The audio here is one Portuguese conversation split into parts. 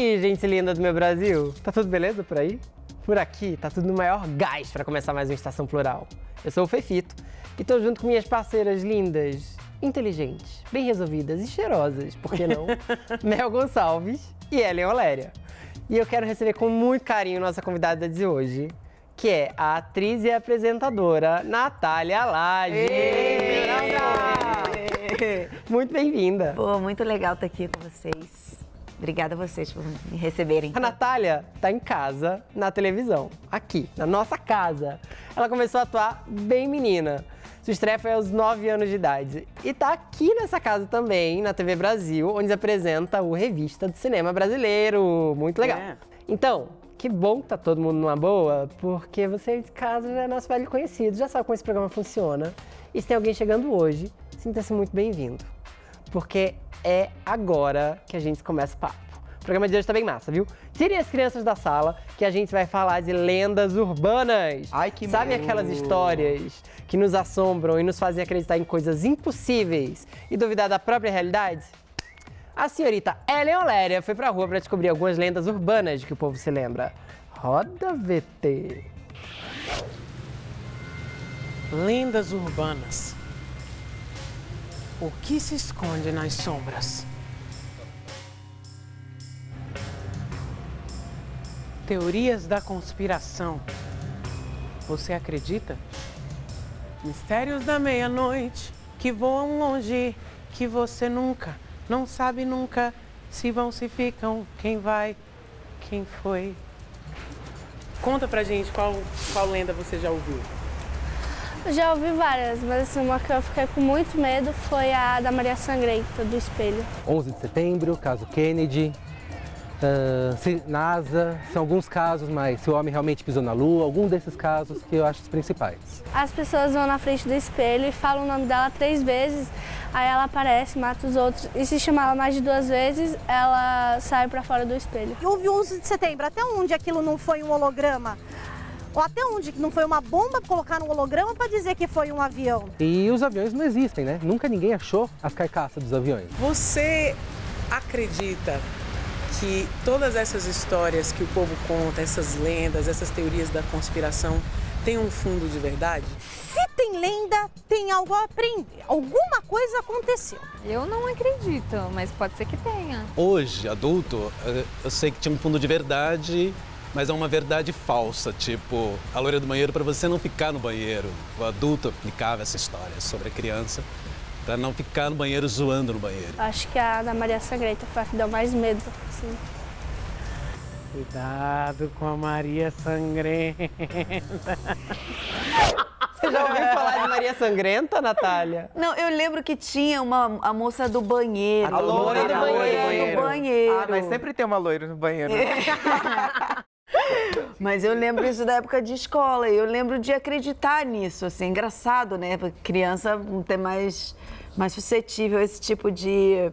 aí, gente linda do meu Brasil? Tá tudo beleza por aí? Por aqui tá tudo no maior gás para começar mais uma Estação Plural. Eu sou o Fefito e tô junto com minhas parceiras lindas, inteligentes, bem resolvidas e cheirosas, por que não? Mel Gonçalves e Ellen Oléria. E eu quero receber com muito carinho nossa convidada de hoje, que é a atriz e apresentadora Natália Lage. muito bem-vinda. Pô, muito legal estar tá aqui com vocês. Obrigada a vocês por me receberem. A Natália está em casa, na televisão, aqui, na nossa casa. Ela começou a atuar bem menina. Sua estreia foi aos 9 anos de idade. E está aqui nessa casa também, na TV Brasil, onde apresenta o Revista do Cinema Brasileiro. Muito legal. É. Então, que bom que tá todo mundo numa boa, porque você de casa já é nosso velho conhecido, já sabe como esse programa funciona. E se tem alguém chegando hoje, sinta-se muito bem-vindo porque é agora que a gente começa o papo. O programa de hoje tá bem massa, viu? Tirem as crianças da sala que a gente vai falar de lendas urbanas. Ai, que Sabem meu... aquelas histórias que nos assombram e nos fazem acreditar em coisas impossíveis e duvidar da própria realidade? A senhorita Ellen Oléria foi pra rua para descobrir algumas lendas urbanas de que o povo se lembra. Roda VT. Lendas urbanas. O que se esconde nas sombras? Teorias da conspiração. Você acredita? Mistérios da meia-noite que voam longe, que você nunca, não sabe nunca se vão, se ficam, quem vai, quem foi. Conta pra gente qual, qual lenda você já ouviu. Já ouvi várias, mas assim, uma que eu fiquei com muito medo foi a da Maria Sangreita do espelho. 11 de setembro, caso Kennedy, uh, NASA, são alguns casos, mas se o homem realmente pisou na Lua, algum desses casos que eu acho os principais. As pessoas vão na frente do espelho e falam o nome dela três vezes, aí ela aparece, mata os outros, e se chamar ela mais de duas vezes, ela sai para fora do espelho. houve 11 de setembro, até onde aquilo não foi um holograma? ou até onde não foi uma bomba colocar no holograma para dizer que foi um avião. E os aviões não existem, né? Nunca ninguém achou as carcaças dos aviões. Você acredita que todas essas histórias que o povo conta, essas lendas, essas teorias da conspiração têm um fundo de verdade? Se tem lenda, tem algo a aprender. Alguma coisa aconteceu. Eu não acredito, mas pode ser que tenha. Hoje, adulto, eh, eu sei que tinha um fundo de verdade mas é uma verdade falsa, tipo, a loira do banheiro para você não ficar no banheiro. O adulto aplicava essa história sobre a criança para não ficar no banheiro zoando no banheiro. Acho que a da Maria Sangrenta foi a que deu mais medo, assim. Cuidado com a Maria Sangrenta. Você já ouviu falar de Maria Sangrenta, Natália? Não, eu lembro que tinha uma a moça do banheiro. A loira, a loira do, banheiro. do banheiro. Ah, mas sempre tem uma loira no banheiro. Mas eu lembro isso da época de escola, eu lembro de acreditar nisso, assim, engraçado, né? Criança tem mais, mais suscetível a esse tipo de,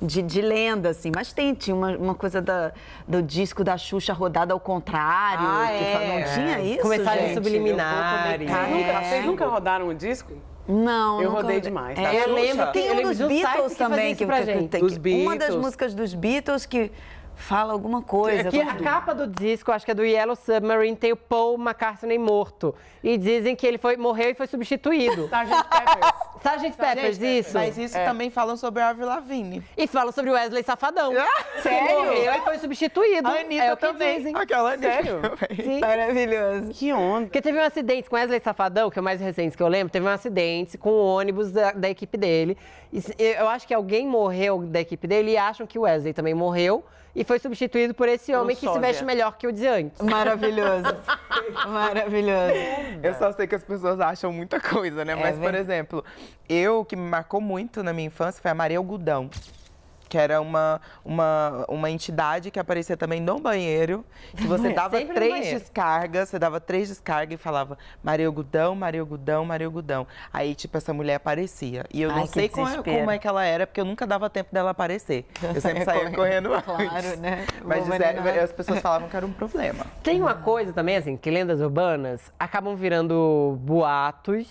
de, de lenda, assim. Mas tem, tinha uma, uma coisa da, do disco da Xuxa rodada ao contrário. Ah, é, não tinha isso, Começaram subliminares. É. Nunca, vocês nunca rodaram o disco? Não, eu rodei demais. É, tá? Eu lembro, tem um dos Beatles também que, que, que, Uma das músicas dos Beatles que fala alguma coisa. Aqui a capa do disco, acho que é do Yellow Submarine, tem o Paul McCartney morto. E dizem que ele foi, morreu e foi substituído. Sargent tá, Peppers. Sargent Peppers, Sargent isso. Mas isso é. também falam sobre a Avril Lavigne. E falam sobre o Wesley Safadão. Ah, sério? Ele e foi substituído. A Anitta é o também. Aquela Anitta sério? também. Sim. Maravilhoso. Que onda. Porque teve um acidente com Wesley Safadão, que é o mais recente que eu lembro, teve um acidente com o ônibus da, da equipe dele. E, eu acho que alguém morreu da equipe dele e acham que o Wesley também morreu e foi substituído por esse homem um que sósia. se veste melhor que o de antes. Maravilhoso. Maravilhoso. Eu só sei que as pessoas acham muita coisa, né? É, Mas, por exemplo, eu, que me marcou muito na minha infância, foi a Maria Algodão que era uma, uma, uma entidade que aparecia também no banheiro, que você é, dava três descargas, você dava três descargas e falava Maria Gudão, Maria Gudão, Maria Gudão. Aí, tipo, essa mulher aparecia. E eu Ai, não sei como é, como é, que ela era, porque eu nunca dava tempo dela aparecer. Eu sempre saía correndo, correndo Claro, né? Mas é, dizer, é, as pessoas falavam que era um problema. Tem uma coisa também, assim, que lendas urbanas acabam virando boatos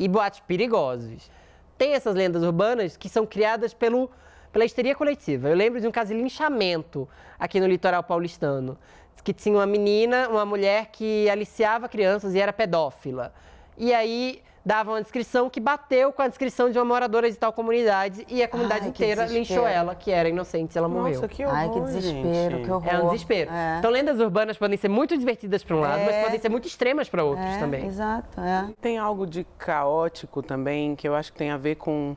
e boates perigosos. Tem essas lendas urbanas que são criadas pelo, pela histeria coletiva. Eu lembro de um caso de linchamento aqui no litoral paulistano, que tinha uma menina, uma mulher que aliciava crianças e era pedófila. E aí davam a descrição que bateu com a descrição de uma moradora de tal comunidade e a comunidade Ai, inteira linchou ela, que era inocente, ela morreu. Nossa, que horror, Ai, que desespero, gente. que horror. É um desespero. É. Então, lendas urbanas podem ser muito divertidas para um lado, é. mas podem ser muito extremas para outros é, também. Exato, é. Tem algo de caótico também, que eu acho que tem a ver com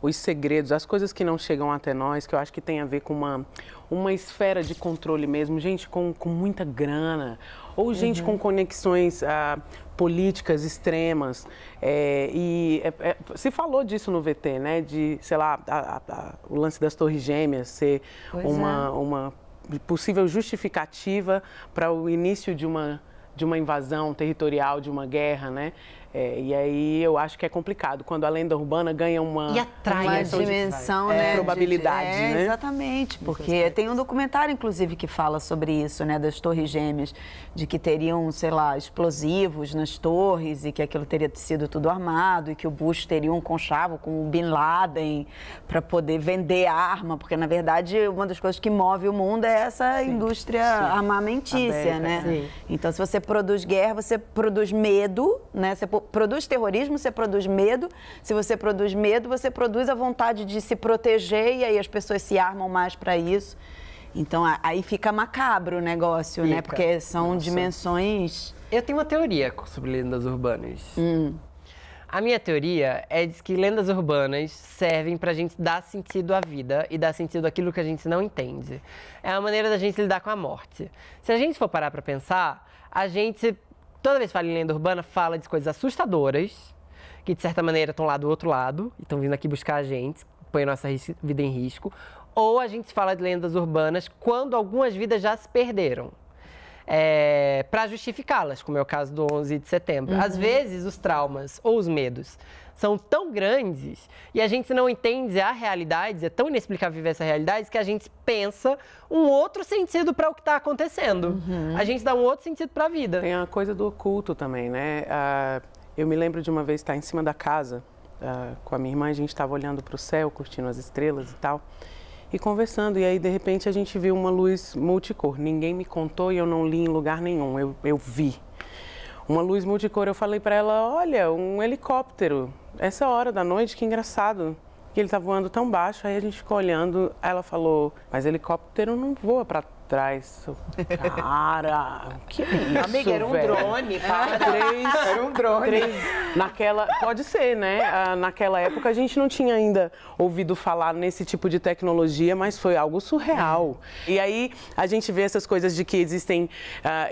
os segredos, as coisas que não chegam até nós, que eu acho que tem a ver com uma, uma esfera de controle mesmo, gente com, com muita grana, ou gente uhum. com conexões ah, políticas extremas. É, e é, é se falou disso no VT, né? De, sei lá, a, a, o lance das Torres Gêmeas ser uma, é. uma possível justificativa para o início de uma de uma invasão territorial, de uma guerra, né? É, e aí eu acho que é complicado quando a lenda urbana ganha uma, e atrai uma dimensão, de, né, é, probabilidade, de, é, né? Exatamente, porque tem um documentário inclusive que fala sobre isso, né, das torres gêmeas, de que teriam, sei lá, explosivos nas torres e que aquilo teria sido tudo armado e que o Bush teria um conchavo com o Bin Laden para poder vender arma, porque na verdade uma das coisas que move o mundo é essa sim, indústria sim. armamentícia, né? Sim. Então se você produz guerra, você produz medo, né? Você produz terrorismo, você produz medo. Se você produz medo, você produz a vontade de se proteger e aí as pessoas se armam mais para isso. Então aí fica macabro o negócio, né? fica. né? Porque são Nossa. dimensões. Eu tenho uma teoria sobre lendas urbanas. Hum. A minha teoria é de que lendas urbanas servem para gente dar sentido à vida e dar sentido àquilo que a gente não entende. É a maneira da gente lidar com a morte. Se a gente for parar para pensar, a gente toda vez que fala em lenda urbana, fala de coisas assustadoras, que de certa maneira estão lá do outro lado e estão vindo aqui buscar a gente, põe a nossa vida em risco. Ou a gente fala de lendas urbanas quando algumas vidas já se perderam. É, para justificá-las, como é o caso do 11 de setembro. Uhum. Às vezes, os traumas ou os medos são tão grandes e a gente não entende a realidade, é tão inexplicável viver essa realidade que a gente pensa um outro sentido para o que está acontecendo. Uhum. A gente dá um outro sentido para a vida. Tem a coisa do oculto também, né? Uh, eu me lembro de uma vez estar em cima da casa uh, com a minha irmã, a gente estava olhando para o céu, curtindo as estrelas e tal e conversando. E aí, de repente, a gente viu uma luz multicor. Ninguém me contou e eu não li em lugar nenhum. Eu, eu vi uma luz multicor. Eu falei para ela: olha, um helicóptero, essa hora da noite, que engraçado. Que ele tá voando tão baixo, aí a gente ficou olhando. Ela falou: Mas helicóptero não voa para trás. Cara, que é isso? Amiga, era um velho? drone, para três. Era um drone. Três, naquela, pode ser, né? Ah, naquela época a gente não tinha ainda ouvido falar nesse tipo de tecnologia, mas foi algo surreal. E aí a gente vê essas coisas de que existem ah,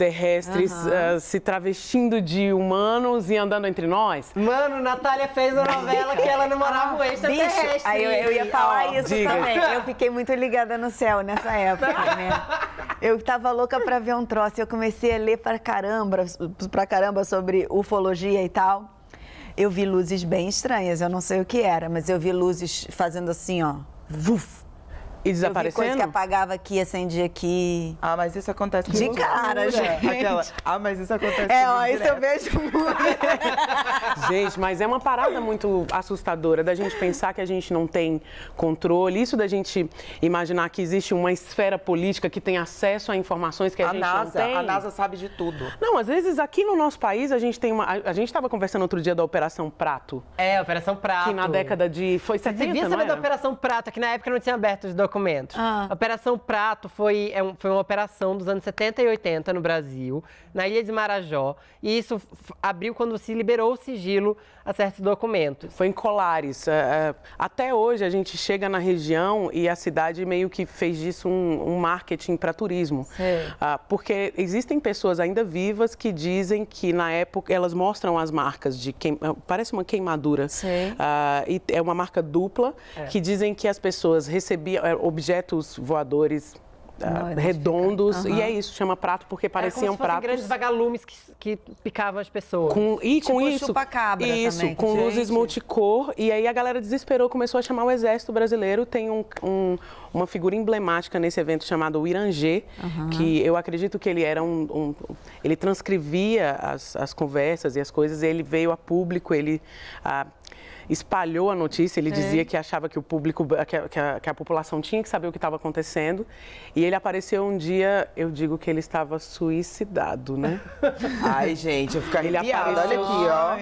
terrestres uh, se travestindo de humanos e andando entre nós. Mano, Natália fez uma novela que ela namorava um ah, extraterrestre. Aí eu, eu, ia falar oh, isso diga. também. Eu fiquei muito ligada no céu nessa época, né? Eu tava louca pra ver um troço. Eu comecei a ler pra caramba, pra caramba sobre ufologia e tal. Eu vi luzes bem estranhas, eu não sei o que era, mas eu vi luzes fazendo assim, ó. Vuf, e desaparecendo? Eu vi coisa que apagava aqui, acendia aqui. Ah, mas isso acontece De cara, mulher. gente. Aquela, ah, mas isso acontece É, ó, isso eu vejo muito. gente, mas é uma parada muito assustadora da gente pensar que a gente não tem controle. Isso da gente imaginar que existe uma esfera política que tem acesso a informações que a, a gente NASA, não tem. A NASA sabe de tudo. Não, às vezes aqui no nosso país a gente tem uma... A, gente estava conversando outro dia da Operação Prato. É, Operação Prato. Que na década de... Foi 70, Você devia saber da Operação Prato, que na época não tinha aberto os documentos documentos. Ah. Operação Prato foi, é um, foi uma operação dos anos 70 e 80 no Brasil, na Ilha de Marajó. E isso abriu quando se liberou o sigilo a certos documentos. Foi em Colares. É, é, até hoje a gente chega na região e a cidade meio que fez disso um, um marketing para turismo. Ah, porque existem pessoas ainda vivas que dizem que na época elas mostram as marcas de quem ah, parece uma queimadura. Sim. Ah, e é uma marca dupla é. que dizem que as pessoas recebiam é, objetos voadores ah, não, é redondos. Uhum. E é isso, chama prato porque pareciam pratos. grandes vagalumes que, que picavam as pessoas. Com, e tipo com isso. Chupacabra isso, também, com gente. luzes multicor. E aí a galera desesperou, começou a chamar o Exército Brasileiro. Tem um, um uma figura emblemática nesse evento chamado Irangê, uhum. que eu acredito que ele era um. um ele transcrevia as, as, conversas e as coisas, e ele veio a público, ele. Ah, espalhou a notícia. Ele é. dizia que achava que o público, que a, que a, que a população tinha que saber o que estava acontecendo. E ele apareceu um dia, eu digo que ele estava suicidado, né? Ai, gente, eu fico arrepiada. Ele apareceu, Olha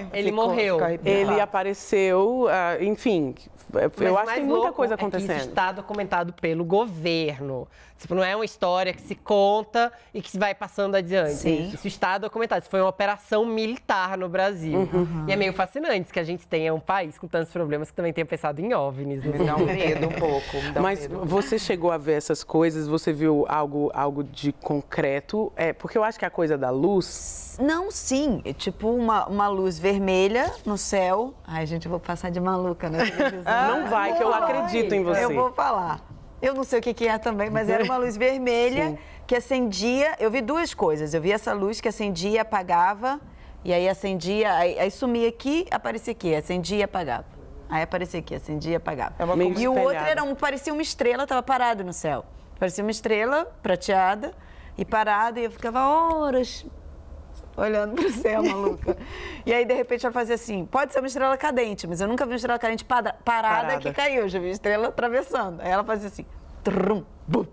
aqui, ó. Ele ficou, morreu. Ele apareceu, ah, enfim, é, eu acho que tem muita coisa é acontecendo. É isso está documentado pelo governo. Tipo, não é uma história que se conta e que se vai passando adiante. Sim. Isso está documentado. Isso foi uma operação militar no Brasil. Uhum. E é meio fascinante que a gente tenha um país com tantos problemas que também tenha pensado em OVNIs. Né? Me dá um medo um pouco. Mas medo. você chegou a ver essas coisas? Você viu algo, algo de concreto? É, porque eu acho que a coisa da luz... Não, sim. É tipo uma, uma luz vermelha no céu Ai, gente, eu vou passar de maluca né? Não vai, que eu acredito em você. Eu vou falar. Eu não sei o que, que é também, mas era uma luz vermelha Sim. que acendia. Eu vi duas coisas. Eu vi essa luz que acendia apagava, e aí acendia, aí, aí sumia aqui, aparecia aqui, acendia e apagava. Aí aparecia aqui, acendia e apagava. É uma e espelhada. o outro era um, parecia uma estrela, estava parado no céu. Parecia uma estrela prateada e parado, e eu ficava horas olhando pro céu, maluca. e aí, de repente, ela fazia assim: pode ser uma estrela cadente, mas eu nunca vi uma estrela cadente parada, parada. que caiu. Eu já vi estrela atravessando. Aí ela fazia assim: trum, bum.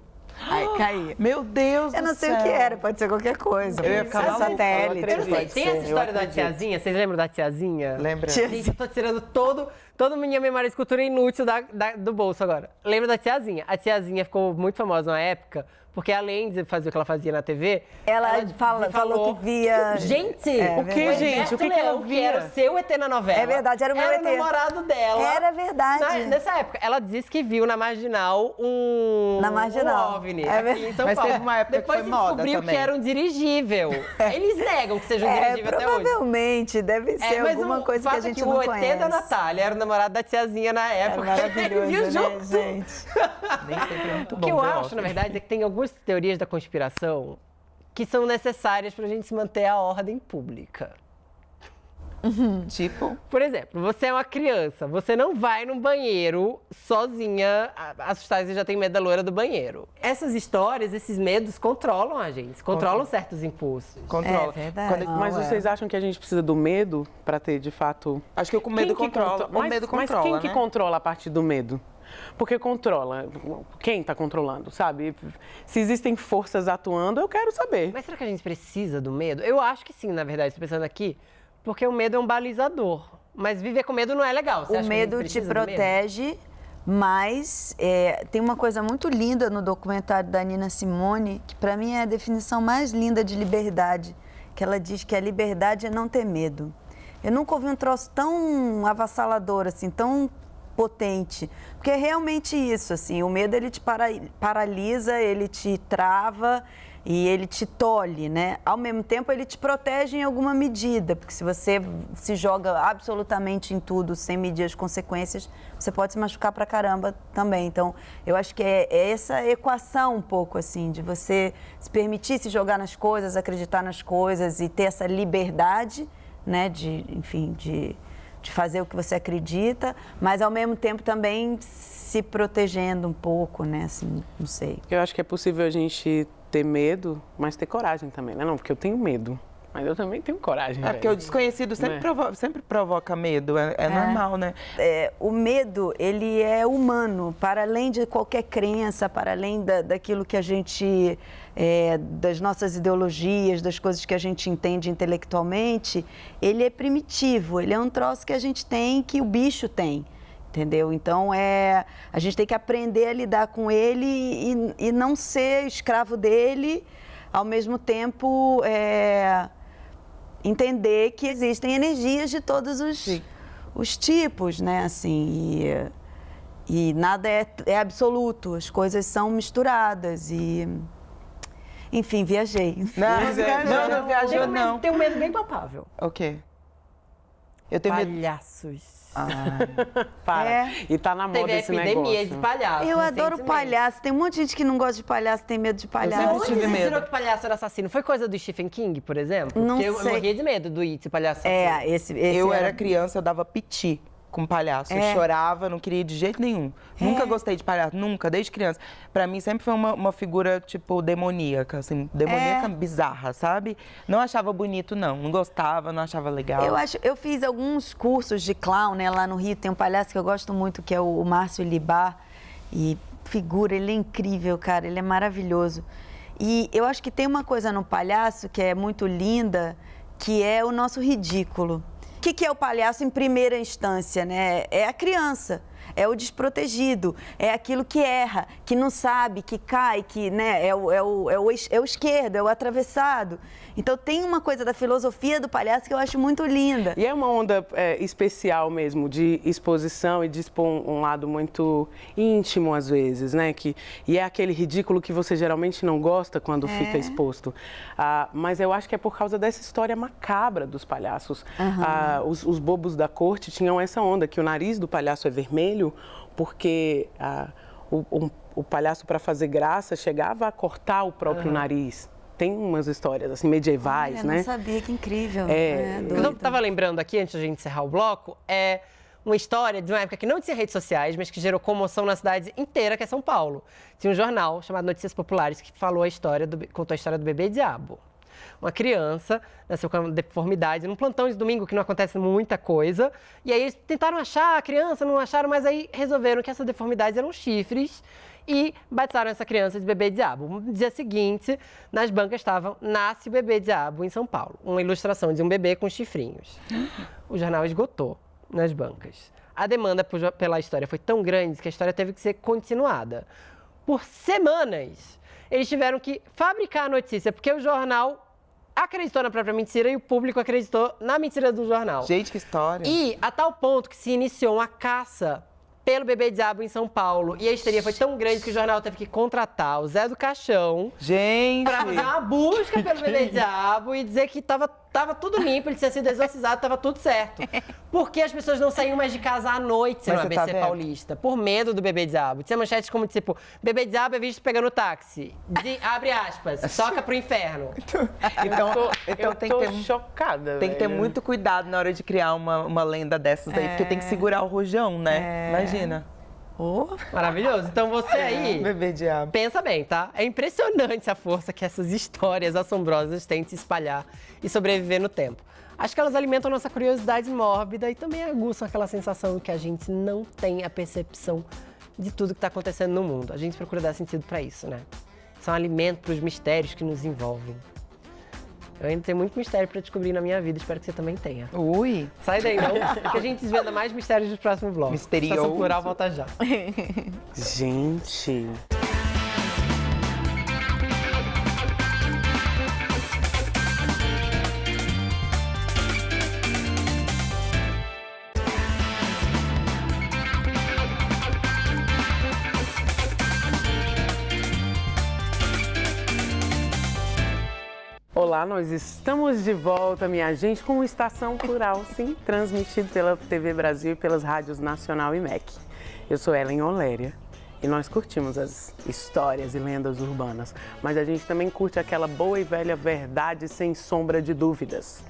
Aí caía. Meu Deus Eu não sei céu. o que era, pode ser qualquer coisa. Eu ia ficar satélite. Eu não sei, tem essa história da tiazinha? Vocês lembram da tiazinha? Lembra. Gente, eu tô tirando todo Todo minha memória de cultura inútil da, da, do bolso agora. Lembro da tiazinha. A tiazinha ficou muito famosa na época, porque além de fazer o que ela fazia na TV, ela, ela fala, falou, falou, que via. Gente! É, o que, gente? O que, que ela via? Era o seu ET na novela. É verdade, era o meu era ET. Era o namorado dela. Era verdade. Na, nessa época, ela disse que viu na Marginal um. Na Marginal. Um OVNI. É verdade. Mas teve uma época Depois que foi moda descobriu também. que era um dirigível. Eles negam que seja um é, dirigível até hoje. Provavelmente, deve é, ser é, alguma um, coisa que a é gente que não conhece. O ET da Natália era o namorado da tiazinha na é época. Era maravilhoso, né, gente? Nem é muito o bom. que eu acho, na verdade, é que tem algumas teorias da conspiração que são necessárias para a gente se manter a ordem pública. Uhum. Tipo? Por exemplo, você é uma criança, você não vai num banheiro sozinha assustada e já tem medo da loira do banheiro. Essas histórias, esses medos controlam a gente, controlam certos impulsos. Controla. É verdade. Quando, mas vocês acham que a gente precisa do medo para ter, de fato... Acho que o medo controla, mas, o medo controla, Mas quem né? que controla né? a partir do medo? Porque controla. Quem está controlando, sabe? Se existem forças atuando, eu quero saber. Mas será que a gente precisa do medo? Eu acho que sim, na verdade, estou pensando aqui. Porque o medo é um balizador. Mas viver com medo não é legal. Você o medo te protege, mas é, tem uma coisa muito linda no documentário da Nina Simone, que para mim é a definição mais linda de liberdade, que ela diz que a liberdade é não ter medo. Eu nunca ouvi um troço tão avassalador, assim, tão potente. Porque é realmente isso, assim, o medo ele te para, paralisa, ele te trava, e ele te tolhe, né? Ao mesmo tempo, ele te protege em alguma medida, porque se você se joga absolutamente em tudo, sem medir as consequências, você pode se machucar pra caramba também. Então, eu acho que é, é essa equação um pouco, assim, de você se permitir se jogar nas coisas, acreditar nas coisas e ter essa liberdade, né? De, enfim, de, de fazer o que você acredita, mas ao mesmo tempo também se protegendo um pouco, né? Assim, não sei. Eu acho que é possível a gente ter medo, mas ter coragem também, né? Não, porque eu tenho medo. Mas eu também tenho coragem. É, porque o desconhecido sempre, né? provo sempre provoca medo, é, é, é. normal, né? É, o medo, ele é humano, para além de qualquer crença, para além da, daquilo que a gente. É, das nossas ideologias, das coisas que a gente entende intelectualmente, ele é primitivo, ele é um troço que a gente tem, que o bicho tem entendeu? Então é a gente tem que aprender a lidar com ele e, e não ser escravo dele, ao mesmo tempo é, entender que existem energias de todos os, os tipos, né? Assim, e, e nada é, é absoluto, as coisas são misturadas e enfim, viajei. Não, não, é, viajei. não, não viajou, não. Tenho medo bem palpável. O okay. quê? Palhaços. medo. Palhaços. Ah. Para. É. E tá na moda Teve esse epidemia de palhaço. Eu adoro palhaço. Tem um monte de gente que não gosta de palhaço, tem medo de palhaço. Você sempre tive medo. Você que palhaço era assassino? Foi coisa do Stephen King, por exemplo? Não Porque sei. eu morria de medo do It, palhaço é, assassino. É, esse, esse Eu era, era criança, eu dava piti com palhaço. É. Eu chorava, não queria ir de jeito nenhum. É. Nunca gostei de palhaço, nunca, desde criança. Para mim sempre foi uma, uma, figura, tipo, demoníaca, assim, demoníaca é. bizarra, sabe? Não achava bonito, não. Não gostava, não achava legal. Eu acho, eu fiz alguns cursos de clown, né? Lá no Rio tem um palhaço que eu gosto muito, que é o, o Márcio Libar. E figura, ele é incrível, cara, ele é maravilhoso. E eu acho que tem uma coisa no palhaço que é muito linda, que é o nosso ridículo que, que é o palhaço em primeira instância, né? É a criança é o desprotegido, é aquilo que erra, que não sabe, que cai, que né, é, o, é, o, é, o, é o esquerdo, é o atravessado. Então tem uma coisa da filosofia do palhaço que eu acho muito linda. E é uma onda é, especial mesmo, de exposição e de expor um, lado muito íntimo às vezes, né? Que, e é aquele ridículo que você geralmente não gosta quando é. fica exposto. Ah, mas eu acho que é por causa dessa história macabra dos palhaços. Uhum. Ah, os, os bobos da corte tinham essa onda, que o nariz do palhaço é vermelho porque a, ah, o, um, o, palhaço, para fazer graça, chegava a cortar o próprio uhum. nariz tem umas histórias assim medievais, Olha, né? Não sabia que incrível. É, é eu estava lembrando aqui antes de a gente encerrar o bloco é uma história de uma época que não tinha redes sociais, mas que gerou comoção na cidade inteira, que é São Paulo. Tinha um jornal chamado Notícias Populares que falou a história do, contou a história do bebê diabo uma criança, nasceu né, com uma deformidade, num plantão de domingo que não acontece muita coisa. E aí eles tentaram achar a criança, não acharam, mas aí resolveram que essas deformidades eram chifres e batizaram essa criança de bebê diabo. No dia seguinte, nas bancas estavam Nasce Bebê Diabo em São Paulo. Uma ilustração de um bebê com chifrinhos. O jornal esgotou nas bancas. A demanda pela história foi tão grande que a história teve que ser continuada. Por semanas, eles tiveram que fabricar a notícia, porque o jornal acreditou na própria mentira e o público acreditou na mentira do jornal. Gente, que história. E a tal ponto que se iniciou uma caça pelo Bebê Diabo em São Paulo. E a histeria foi tão grande que o jornal teve que contratar o Zé do Caixão. Gente! Pra fazer uma busca pelo Bebê Diabo e dizer que tava Tava tudo limpo, ele tinha sido exorcizado, tava tudo certo. Porque as pessoas não saíam mais de casa à noite no ABC tá é Paulista, por medo do bebê diabo. Tinha manchetes como, tipo, bebê diabo é visto pegando táxi. De, abre aspas, toca pro inferno. Então, então, eu tô, tem que ter, chocada, Tem velho. que ter muito cuidado na hora de criar uma, uma lenda dessas aí, é... porque tem que é. segurar o rojão, né? É... Imagina. Oh. Maravilhoso. Então você é. aí. Bebê diabo. Pensa bem, tá? É impressionante a força que essas histórias assombrosas têm de se espalhar e sobreviver no tempo. Acho que elas alimentam nossa curiosidade mórbida e também aguçam aquela sensação que a gente não tem a percepção de tudo que está acontecendo no mundo. A gente procura dar sentido para isso, né? São é alimento para os mistérios que nos envolvem. Eu ainda tenho muito mistério para descobrir na minha vida, espero que você também tenha. Ui! Sai daí, não, que a gente desvenda mais mistérios no próximo vlog. Misterioso. Estação Plural volta já. gente... Olá, nós estamos de volta, minha gente, com Estação Plural, sim, transmitido pela TV Brasil e pelas rádios Nacional e MEC. Eu sou Ellen Oléria e nós curtimos as histórias e lendas urbanas, mas a gente também curte aquela boa e velha verdade sem sombra de dúvidas.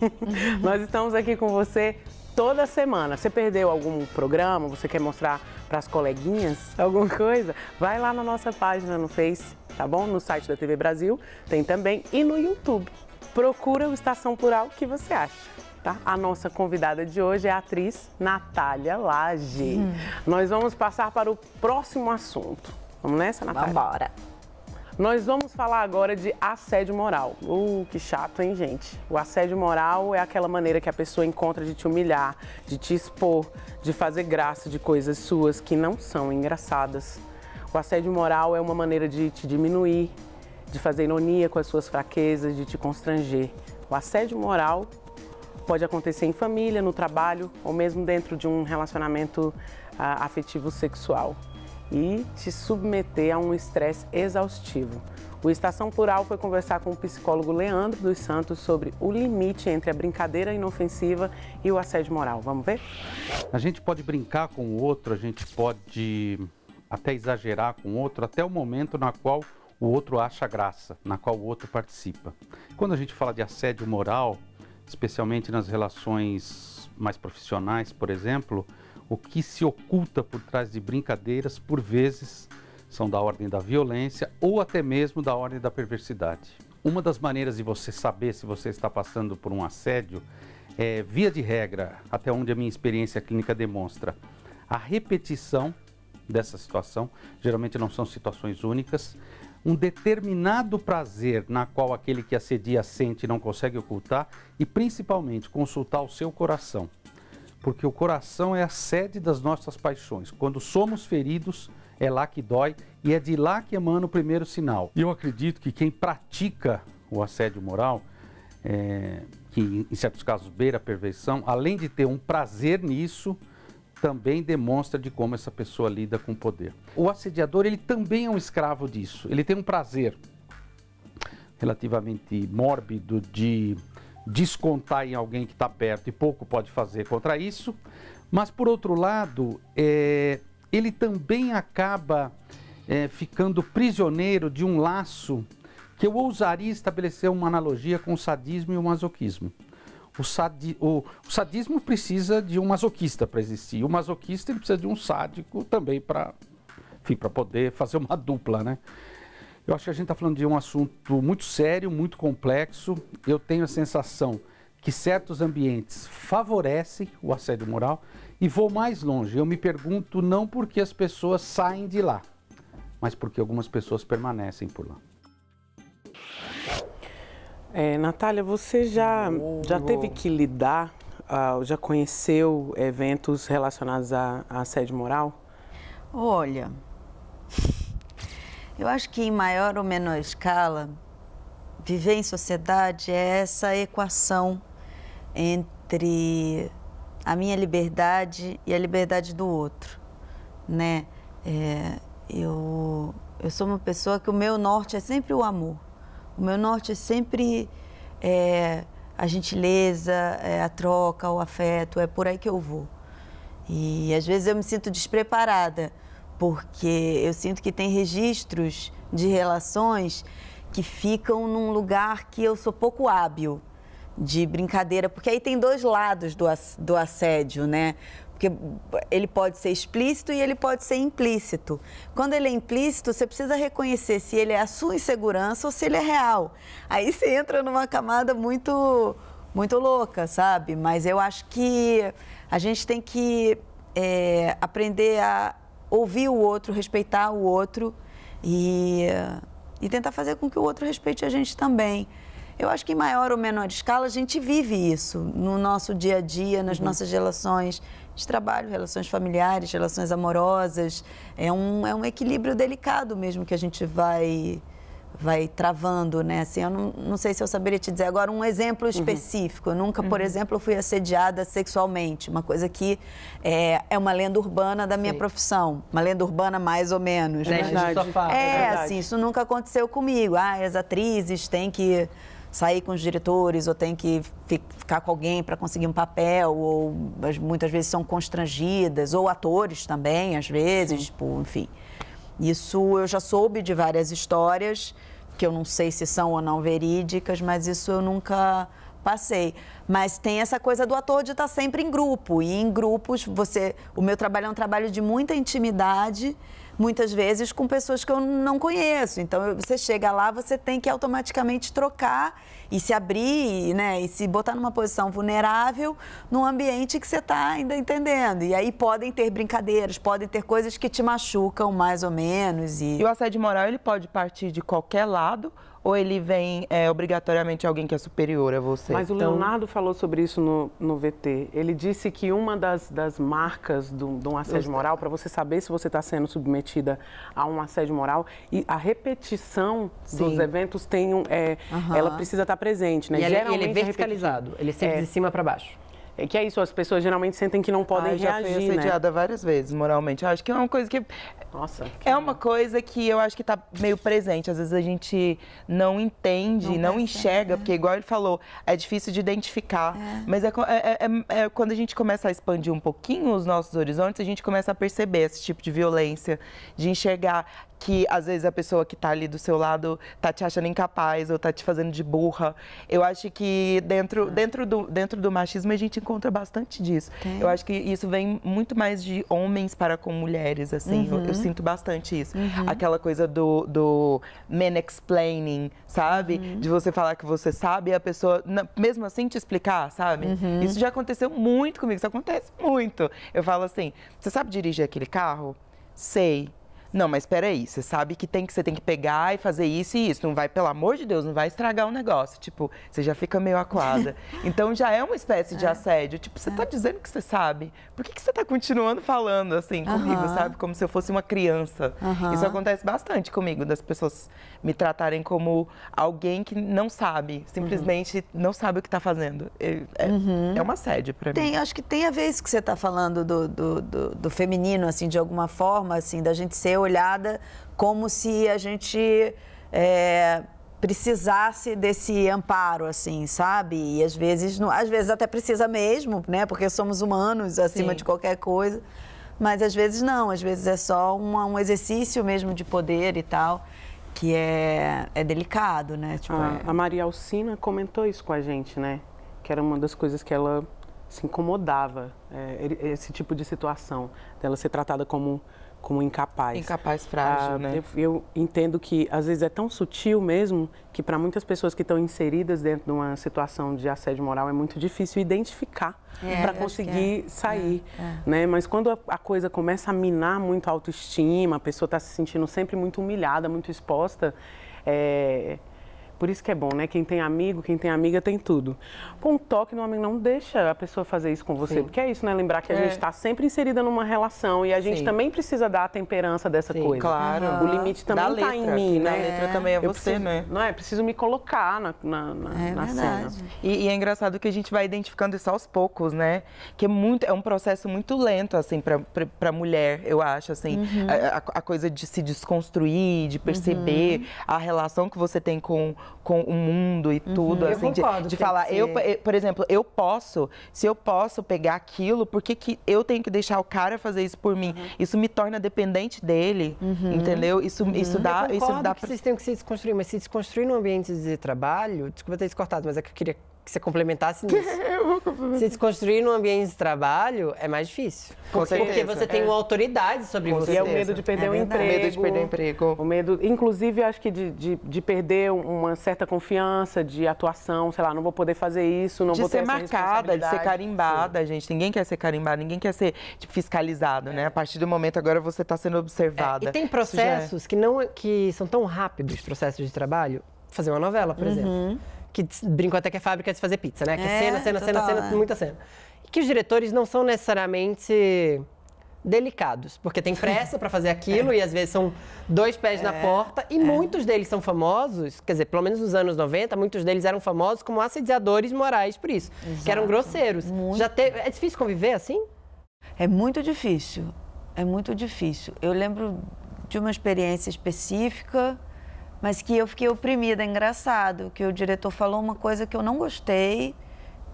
nós estamos aqui com você toda semana. Você perdeu algum programa? Você quer mostrar para as coleguinhas alguma coisa? Vai lá na nossa página no Face, tá bom? No site da TV Brasil tem também e no YouTube. Procura o Estação Plural que você acha. Tá? A nossa convidada de hoje é a atriz Natália Lage. Hum. Nós vamos passar para o próximo assunto. Vamos nessa, Natália? Vamos embora. Nós vamos falar agora de assédio moral. Uh, que chato, hein, gente? O assédio moral é aquela maneira que a pessoa encontra de te humilhar, de te expor, de fazer graça de coisas suas que não são engraçadas. O assédio moral é uma maneira de te diminuir, de fazer ironia com as suas fraquezas, de te constranger. O assédio moral pode acontecer em família, no trabalho ou mesmo dentro de um relacionamento ah, afetivo sexual e se submeter a um estresse exaustivo. O Estação Plural foi conversar com o psicólogo Leandro dos Santos sobre o limite entre a brincadeira inofensiva e o assédio moral. Vamos ver? A gente pode brincar com o outro, a gente pode até exagerar com o outro, até o momento na qual o outro acha graça, na qual o outro participa. Quando a gente fala de assédio moral, especialmente nas relações mais profissionais, por exemplo, o que se oculta por trás de brincadeiras, por vezes, são da ordem da violência ou até mesmo da ordem da perversidade. Uma das maneiras de você saber se você está passando por um assédio é, via de regra, até onde a minha experiência clínica demonstra, a repetição dessa situação, geralmente não são situações únicas, um determinado prazer na qual aquele que assedia sente e não consegue ocultar, e principalmente consultar o seu coração porque o coração é a sede das nossas paixões. Quando somos feridos, é lá que dói e é de lá que emana o primeiro sinal. E eu acredito que quem pratica o assédio moral, é, que em certos casos beira a perfeição, além de ter um prazer nisso, também demonstra de como essa pessoa lida com o poder. O assediador, ele também é um escravo disso. Ele tem um prazer relativamente mórbido de descontar em alguém que está perto e pouco pode fazer contra isso. Mas, por outro lado, é, ele também acaba é, ficando prisioneiro de um laço que eu ousaria estabelecer uma analogia com o sadismo e o masoquismo. O, sadi o, o sadismo precisa de um masoquista para existir. O masoquista ele precisa de um sádico também para para poder fazer uma dupla, né? Eu acho que a gente está falando de um assunto muito sério, muito complexo. Eu tenho a sensação que certos ambientes favorecem o assédio moral e vou mais longe. Eu me pergunto não porque as pessoas saem de lá, mas porque algumas pessoas permanecem por lá. É, Natália, você já, já teve que lidar, uh, já conheceu eventos relacionados a assédio moral? Olha, eu acho que em maior ou menor escala, viver em sociedade é essa equação entre a minha liberdade e a liberdade do outro, né? É, eu eu sou uma pessoa que o meu norte é sempre o amor. O meu norte é sempre é, a gentileza, é a troca, o afeto. É por aí que eu vou. E às vezes eu me sinto despreparada porque eu sinto que tem registros de relações que ficam num lugar que eu sou pouco hábil de brincadeira, porque aí tem dois lados do, do assédio, né? Porque ele pode ser explícito e ele pode ser implícito. Quando ele é implícito, você precisa reconhecer se ele é a sua insegurança ou se ele é real. Aí você entra numa camada muito, muito louca, sabe? Mas eu acho que a gente tem que é, aprender a ouvir o outro, respeitar o outro e, e tentar fazer com que o outro respeite a gente também. Eu acho que em maior ou menor escala a gente vive isso no nosso dia a dia, nas uhum. nossas relações de trabalho, relações familiares, relações amorosas. É um, é um equilíbrio delicado mesmo que a gente vai vai travando, né? Assim, eu não, não, sei se eu saberia te dizer agora um exemplo uhum. específico. Uhum. Eu nunca, uhum. por exemplo, fui assediada sexualmente, uma coisa que é, é uma lenda urbana da minha Sim. profissão, uma lenda urbana mais ou menos. Né? É, verdade. sofá, é, é assim, isso nunca aconteceu comigo. Ah, as atrizes têm que sair com os diretores ou tem que ficar com alguém para conseguir um papel ou muitas vezes são constrangidas ou atores também às vezes, Tipo, enfim. Isso eu já soube de várias histórias, que eu não sei se são ou não verídicas, mas isso eu nunca passei. Mas tem essa coisa do ator de estar tá sempre em grupo. E em grupos, você. O meu trabalho é um trabalho de muita intimidade muitas vezes com pessoas que eu não conheço. Então você chega lá, você tem que automaticamente trocar e se abrir, né, e se botar numa posição vulnerável num ambiente que você está ainda entendendo. E aí podem ter brincadeiras, podem ter coisas que te machucam mais ou menos. E, e o assédio moral ele pode partir de qualquer lado ou ele vem é, obrigatoriamente alguém que é superior a você? Mas então... o Leonardo falou sobre isso no, no VT. Ele disse que uma das, das marcas de um assédio moral, para você saber se você está sendo submetida a um assédio moral, e a repetição Sim. dos eventos tem um, é, ela precisa estar tá presente, né? E Geralmente, é, ele é verticalizado, ele é sempre é. de cima para baixo. É que é isso, as pessoas geralmente sentem que não podem Ai, ah, reagir, já fui né? assediada né? várias vezes, moralmente. Eu acho que é uma coisa que nossa. É uma coisa que eu acho que está meio presente. Às vezes a gente não entende, não, não enxerga, é. porque igual ele falou, é difícil de identificar. É. Mas é é, é, é, é, quando a gente começa a expandir um pouquinho os nossos horizontes, a gente começa a perceber esse tipo de violência, de enxergar que às vezes a pessoa que está ali do seu lado tá te achando incapaz ou tá te fazendo de burra. Eu acho que dentro, ah. dentro, do, dentro do machismo a gente encontra bastante disso. Tem. Eu acho que isso vem muito mais de homens para com mulheres, assim. Uhum. Eu, eu, uhum. sinto bastante isso. Uhum. Aquela coisa do, do men explaining, sabe? Uhum. De você falar que você sabe e a pessoa, mesmo assim, te explicar, sabe? Uhum. Isso já aconteceu muito comigo, isso acontece muito. Eu falo assim, você sabe dirigir aquele carro? Sei não, mas peraí, você sabe que tem que você tem que pegar e fazer isso e isso. Não vai, pelo amor de Deus, não vai estragar o negócio. Tipo, você já fica meio aquada. então já é uma espécie de é. assédio. Tipo, você está é. dizendo que você sabe. Por que, que você está continuando falando assim comigo, sabe? Como se eu fosse uma criança. Isso acontece bastante comigo, das pessoas me tratarem como alguém que não sabe, simplesmente uhum. não sabe o que está fazendo. É, uhum. é uma assédio para mim. Tem, acho que tem a vez que você está falando do, do, do, do feminino, assim, de alguma forma, assim, da gente ser olhada como se a gente é, precisasse desse amparo, assim, sabe? E às vezes, não, às vezes até precisa mesmo, né? Porque somos humanos acima Sim. de qualquer coisa. Mas às vezes não, às vezes é só uma, um exercício mesmo de poder e tal que é, é delicado, né? Tipo, a, é... a, Maria Alcina comentou isso com a gente, né? Que era uma das coisas que ela se incomodava, é, esse tipo de situação, dela ser tratada como como incapaz. Incapaz, frágil, ah, né? Eu, eu, entendo que às vezes é tão sutil mesmo que para muitas pessoas que estão inseridas dentro de uma situação de assédio moral é muito difícil identificar é, para conseguir é. sair, é, é, né? Mas quando a, a, coisa começa a minar muito a autoestima, a pessoa está se sentindo sempre muito humilhada, muito exposta, é, por isso que é bom, né? Quem tem amigo, quem tem amiga, tem tudo. Com um toque no homem, não deixa a pessoa fazer isso com você. Sim. Porque é isso, né? Lembrar que a é. gente está sempre inserida numa relação e a gente Sim. também precisa dar a temperança dessa Sim, coisa. claro. Uhum. O limite também está em mim, né? A letra também é eu você, preciso, né? Não é? Preciso me colocar na, na, na, é na cena. E, e, é engraçado que a gente vai identificando isso aos poucos, né? Que é, muito, é um processo muito lento, assim, para mulher, eu acho, assim. Uhum. A, a, a, coisa de se desconstruir, de perceber uhum. a relação que você tem com com o mundo e uhum. tudo, assim, de, de falar, eu, por exemplo, eu posso, se eu posso pegar aquilo, por que, eu tenho que deixar o cara fazer isso por mim? Uhum. Isso me torna dependente dele, uhum. entendeu? Isso, uhum. isso dá... Eu isso dá que pra... vocês têm que se desconstruir, mas se desconstruir no ambiente de trabalho, desculpa ter descortado, mas é que eu queria que você complementasse nisso. Eu vou complementar. Se desconstruir num ambiente de trabalho é mais difícil. Com porque, certeza. você é. tem uma autoridade sobre Com você. E é o medo de perder é o emprego. O medo de perder o emprego. O medo, inclusive, acho que de, de, de, perder uma certa confiança de atuação, sei lá, não vou poder fazer isso, não de vou ter De ser marcada, de ser carimbada, Sim. gente. Ninguém quer ser carimbada, ninguém quer ser tipo, fiscalizado, é. né? A partir do momento agora você está sendo observada. É. E tem é processos que não que são tão rápidos, processos de trabalho, fazer uma novela, por uhum. exemplo que brincam até que é fábrica de fazer pizza, né? Que é, é cena, cena, total, cena, é. cena, muita cena. E que os diretores não são necessariamente delicados, porque tem pressa para fazer aquilo é. e às vezes são dois pés é. na porta e é. muitos deles são famosos, quer dizer, pelo menos nos anos 90, muitos deles eram famosos como assediadores morais por isso, Exato. que eram grosseiros. Muito. Já é difícil conviver assim? É muito difícil. É muito difícil. Eu lembro de uma experiência específica mas que eu fiquei oprimida, é engraçado, que o diretor falou uma coisa que eu não gostei,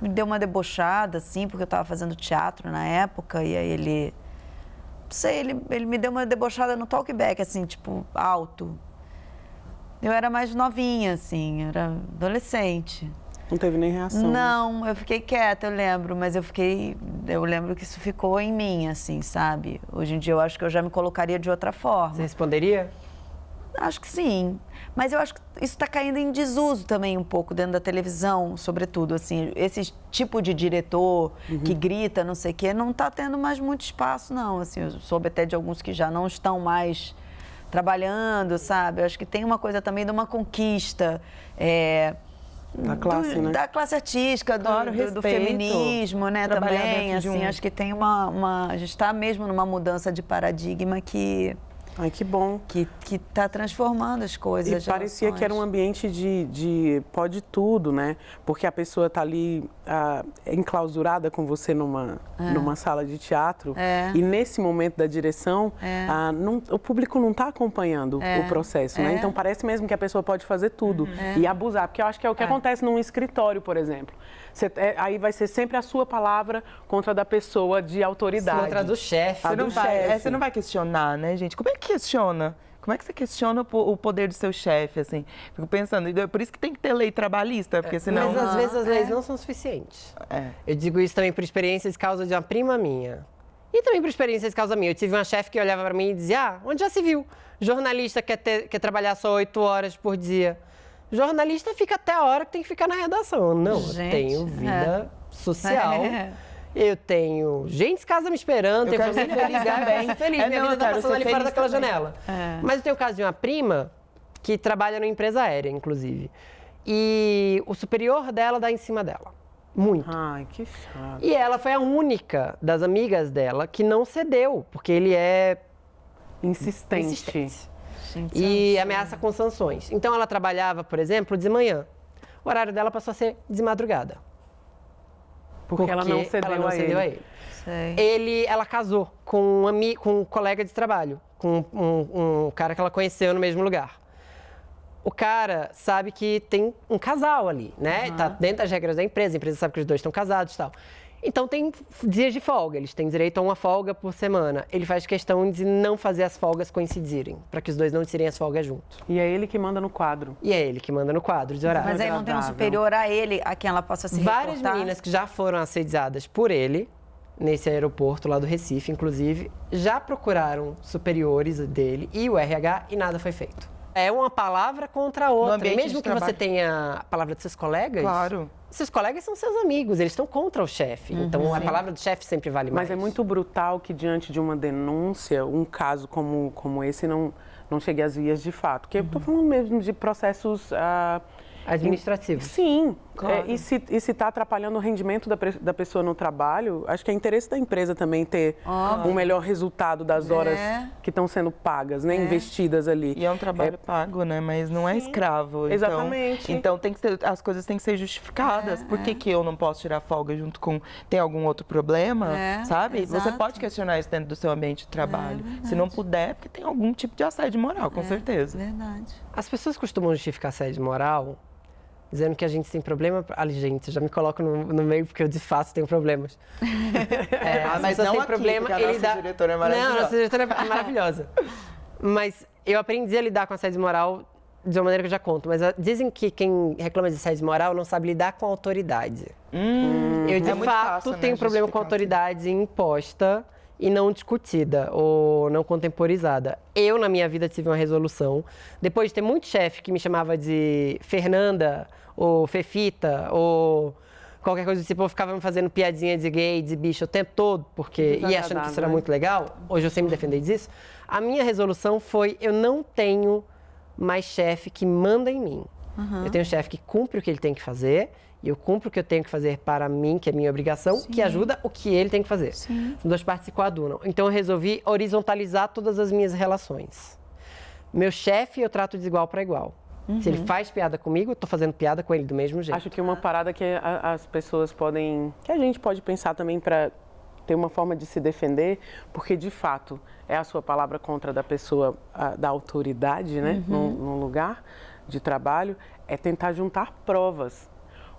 me deu uma debochada, assim, porque eu estava fazendo teatro na época, e aí ele, não sei, ele, ele me deu uma debochada no talkback, assim, tipo, alto. Eu era mais novinha, assim, era adolescente. Não teve nem reação. Né? Não, né? eu fiquei quieta, eu lembro, mas eu fiquei. Eu lembro que isso ficou em mim, assim, sabe? Hoje em dia eu acho que eu já me colocaria de outra forma. Você responderia? Acho que sim. Mas eu acho que isso está caindo em desuso também um pouco dentro da televisão, sobretudo. assim Esse tipo de diretor uhum. que grita, não sei o quê, não está tendo mais muito espaço, não. Assim, eu soube até de alguns que já não estão mais trabalhando, sabe? Eu acho que tem uma coisa também de uma conquista. É, da classe, do, né? Da classe artística, claro, do, do, feminismo, né? também, assim, um... acho que tem uma, uma... A gente está mesmo numa mudança de paradigma que... Ai, que bom. Que está transformando as coisas. E parecia que era um ambiente de, de pode tudo, né? Porque a pessoa está ali ah, enclausurada com você numa, é. numa sala de teatro. É. E nesse momento da direção, é. ah, não, o público não está acompanhando é. o processo, né? É. Então parece mesmo que a pessoa pode fazer tudo uhum. é. e abusar. Porque eu acho que é o que acontece num escritório, por exemplo é, aí vai ser sempre a sua palavra contra a da pessoa de autoridade. Contra a do chefe. Você, não vai, é, você não vai questionar, né, gente? Como é que questiona? Como é que você questiona o poder do seu chefe, assim? Fico pensando, é por isso que tem que ter lei trabalhista, porque é, senão... Mas às vezes as leis é. não são suficientes. É. Eu digo isso também por experiência de causa de uma prima minha. E também por experiência de causa minha. Eu tive uma chefe que olhava para mim e dizia, ah, onde já se viu? Jornalista quer, ter, quer trabalhar só oito horas por dia jornalista fica até a hora que tem que ficar na redação. Não, Gente, eu tenho é. vida é. social. É. Eu tenho gente em casa me esperando, eu tenho ser feliz bem Feliz, é, minha não, vida tá passando ali fora daquela também. janela. É. Mas eu tenho o caso de uma prima que trabalha numa empresa aérea, inclusive. E o superior dela dá em cima dela. Muito. Ai, que chato. E ela foi a única das amigas dela que não cedeu, porque ele é... Insistente. Insistente. Gente, e ameaça com sanções. Então ela trabalhava, por exemplo, de manhã. O horário dela passou a ser de madrugada. Porque, porque ela não cedeu, ela não a, cedeu ele. a ele. ele. ela casou com um, amigo com um colega de trabalho, com um, um cara que ela conheceu no mesmo lugar o cara sabe que tem um casal ali, né? Uhum. Tá dentro das regras da empresa, a empresa sabe que os dois estão casados e tal. Então tem dias de folga, eles têm direito a uma folga por semana. Ele faz questão de não fazer as folgas coincidirem, para que os dois não tirem as folgas juntos. E é ele que manda no quadro. E é ele que manda no quadro de horário. Mas aí não tem um superior a ele a quem ela possa se Várias reportar. meninas que já foram assediadas por ele, nesse aeroporto lá do Recife, inclusive, já procuraram superiores dele e o RH e nada foi feito. É uma palavra contra a outra. Mesmo que trabalho. você tenha a palavra dos seus colegas. Claro seus colegas são seus amigos, eles estão contra o chefe. Uhum, então a palavra do chefe sempre vale mais. Mas é muito brutal que diante de uma denúncia, um caso como, como esse não, não chegue às vias de fato. Porque uhum. eu estou falando mesmo de processos. Uh, administrativos. Sim, Claro. É, e se está atrapalhando o rendimento da, da pessoa no trabalho, acho que é interesse da empresa também ter Óbvio. um melhor resultado das né? horas é. que estão sendo pagas, né? É. Investidas ali. E é um trabalho pago, né? Mas não é Sim. é escravo. Então Exatamente. Então, então tem que ser, as coisas têm que ser justificadas. É, Por que, é. que eu não posso tirar folga junto com tem algum outro problema? sabe? Exato. Você pode questionar isso dentro do seu ambiente de trabalho. se não puder, porque tem algum tipo de assédio moral, com certeza. Verdade. As pessoas costumam justificar assédio moral dizendo que a gente tem problema. Ali, gente, já me coloco no, no meio porque eu de fato tenho problemas. é, ah, mas não tem aqui, problema. A é nossa dá... diretora é maravilhosa. Não, a nossa diretora é maravilhosa. mas eu aprendi a lidar com a sede moral de uma maneira que eu já conto, mas ah, dizem que quem reclama de sede moral não sabe lidar com autoridade. Hum, eu de é fato fácil, né, tenho problema com assim. autoridade imposta e não discutida ou não contemporizada. Eu, na minha vida, tive uma resolução. Depois de ter muito chefe que me chamava de Fernanda ou Fefita ou qualquer coisa do tipo, eu ficava me fazendo piadinha de gay, de bicho o tempo todo, porque e achando que isso era muito né? legal. Hoje eu sempre me defender disso. A minha resolução foi: eu não tenho mais chefe que manda em mim. Uhum. Eu tenho um chefe que cumpre o que ele tem que fazer eu cumpro o que eu tenho que fazer para mim, que é minha obrigação, Sim. que ajuda o que ele tem que fazer. Sim. As duas partes se coadunam. Então eu resolvi horizontalizar todas as minhas relações. Meu chefe eu trato de igual para igual. Uhum. Se ele uhum. faz piada comigo, eu estou fazendo piada com ele do mesmo jeito. Acho que uma parada que a, as pessoas podem, que a gente pode pensar também para ter uma forma de se defender, porque de fato é a sua palavra contra da pessoa, a, da autoridade, né, uhum. num, num lugar de trabalho, é tentar juntar provas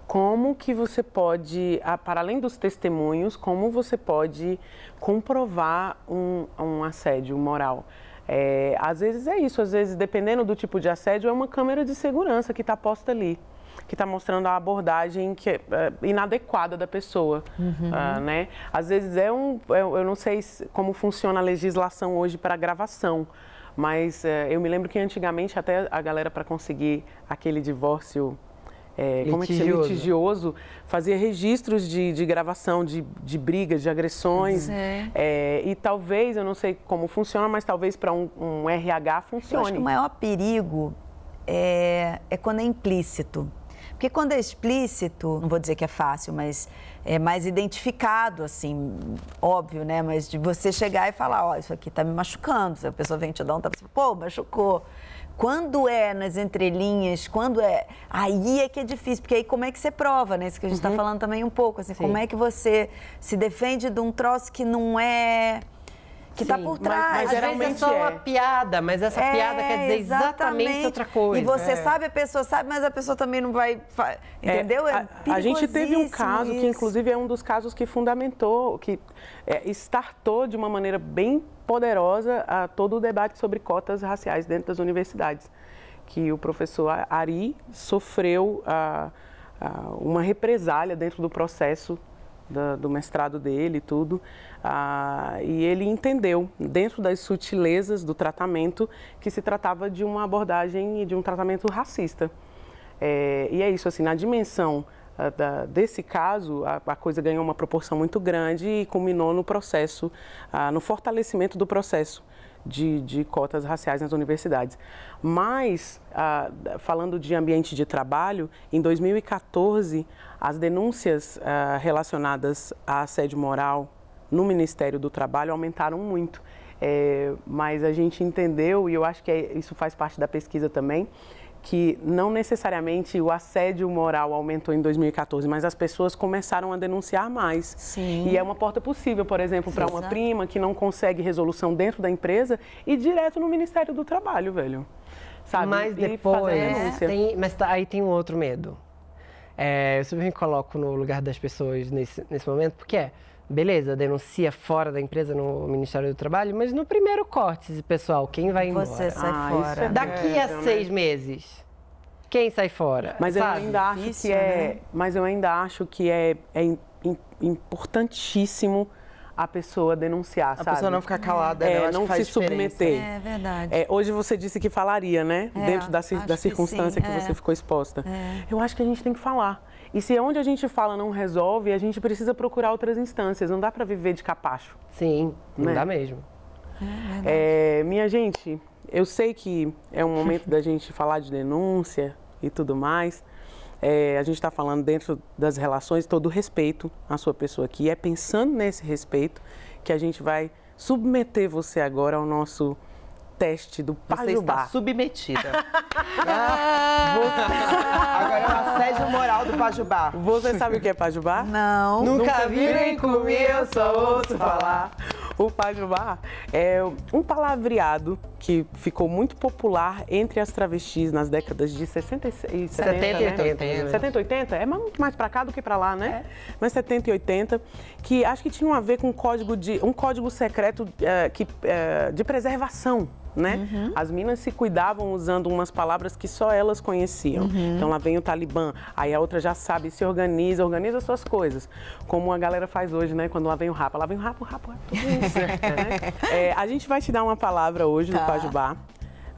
como que você pode, para além dos testemunhos, como você pode comprovar um, um assédio moral? É, às vezes é isso, às vezes, dependendo do tipo de assédio, é uma câmera de segurança que está posta ali, que está mostrando a abordagem que é, é inadequada da pessoa, uhum. Ah, né? Às vezes é um, é, eu não sei como funciona a legislação hoje para gravação, mas é, eu me lembro que antigamente até a galera para conseguir aquele divórcio é, como é que é litigioso, fazia registros de, de gravação de, de brigas, de agressões. É. É, e talvez, eu não sei como funciona, mas talvez para um, um, RH funcione. Eu acho que o maior perigo é, é quando é implícito. Porque quando é explícito, não vou dizer que é fácil, mas é mais identificado, assim, óbvio, né? Mas de você chegar e falar, ó, oh, isso aqui tá me machucando. Se a pessoa vem te dar um tapa, pô, machucou. Quando é nas entrelinhas, quando é. Aí é que é difícil, porque aí como é que você prova, né? Isso que a gente está uhum. falando também um pouco. Assim, como é que você se defende de um troço que não é que está por trás. Mas, mas geralmente é só é. uma piada, mas essa é, piada quer dizer exatamente, exatamente, outra coisa. E você é. sabe, a pessoa sabe, mas a pessoa também não vai. É, entendeu? É a, a, gente teve um caso isso. que, inclusive, é um dos casos que fundamentou, que é, startou de uma maneira bem poderosa a ah, todo o debate sobre cotas raciais dentro das universidades. Que o professor Ari sofreu a, ah, a ah, uma represália dentro do processo da, do mestrado dele e tudo. Ah, e ele entendeu, dentro das sutilezas do tratamento, que se tratava de uma abordagem e de um tratamento racista. É, e é isso, assim, na dimensão ah, da, desse caso, a, a, coisa ganhou uma proporção muito grande e culminou no processo, ah, no fortalecimento do processo de, de cotas raciais nas universidades. Mas, ah, falando de ambiente de trabalho, em 2014, as denúncias ah, relacionadas à assédio moral no Ministério do Trabalho aumentaram muito. É, mas a gente entendeu, e eu acho que é, isso faz parte da pesquisa também, que não necessariamente o assédio moral aumentou em 2014, mas as pessoas começaram a denunciar mais. Sim. E é uma porta possível, por exemplo, para uma prima que não consegue resolução dentro da empresa e direto no Ministério do Trabalho, velho. Sabe? Mas depois, né? tem, mas tá, aí tem um outro medo. É, eu sempre me coloco no lugar das pessoas nesse, nesse momento, porque é, Beleza, denuncia fora da empresa no Ministério do Trabalho, mas no primeiro corte, pessoal, quem vai embora? Você sai ah, fora. É Daqui a né? seis né? meses, quem sai fora? Mas sabe? eu ainda acho que é, né? mas eu ainda acho que é, é importantíssimo a pessoa denunciar, a sabe? A pessoa não ficar calada, é, né? não se diferença. submeter. É, é verdade. É, hoje você disse que falaria, né? É, Dentro da, da circunstância que, que é. você ficou exposta. É. Eu acho que a gente tem que falar. E se onde a gente fala não resolve, a gente precisa procurar outras instâncias. Não dá para viver de capacho. Sim, né? não dá mesmo. É, é, é, minha gente, eu sei que é um momento da gente falar de denúncia e tudo mais. É, a gente está falando dentro das relações, todo respeito à sua pessoa aqui. É pensando nesse respeito que a gente vai submeter você agora ao nosso teste do Pajubá. Você está submetida. ah, você... Agora é Pajubá? Você sabe o que é Pajubá? Não. Nunca vi nem comer. eu só ouço falar. O Pajubá é um palavreado que ficou muito popular entre as travestis nas décadas de 60 e 70, 70 e 80. 70 80? É muito mais para cá do que para lá, né? É. Mas 70 e 80, que acho que tinham a ver com um código, de, um código secreto uh, que, uh, de preservação. Né? Uhum. As minas se cuidavam usando umas palavras que só elas conheciam. Uhum. Então lá vem o Talibã, aí a outra já sabe, se organiza, organiza suas coisas. Como a galera faz hoje, né? Quando lá vem o rapa, lá vem o rapa, o rapa, é tudo isso. né? é, a gente vai te dar uma palavra hoje tá. Pajubá, tá.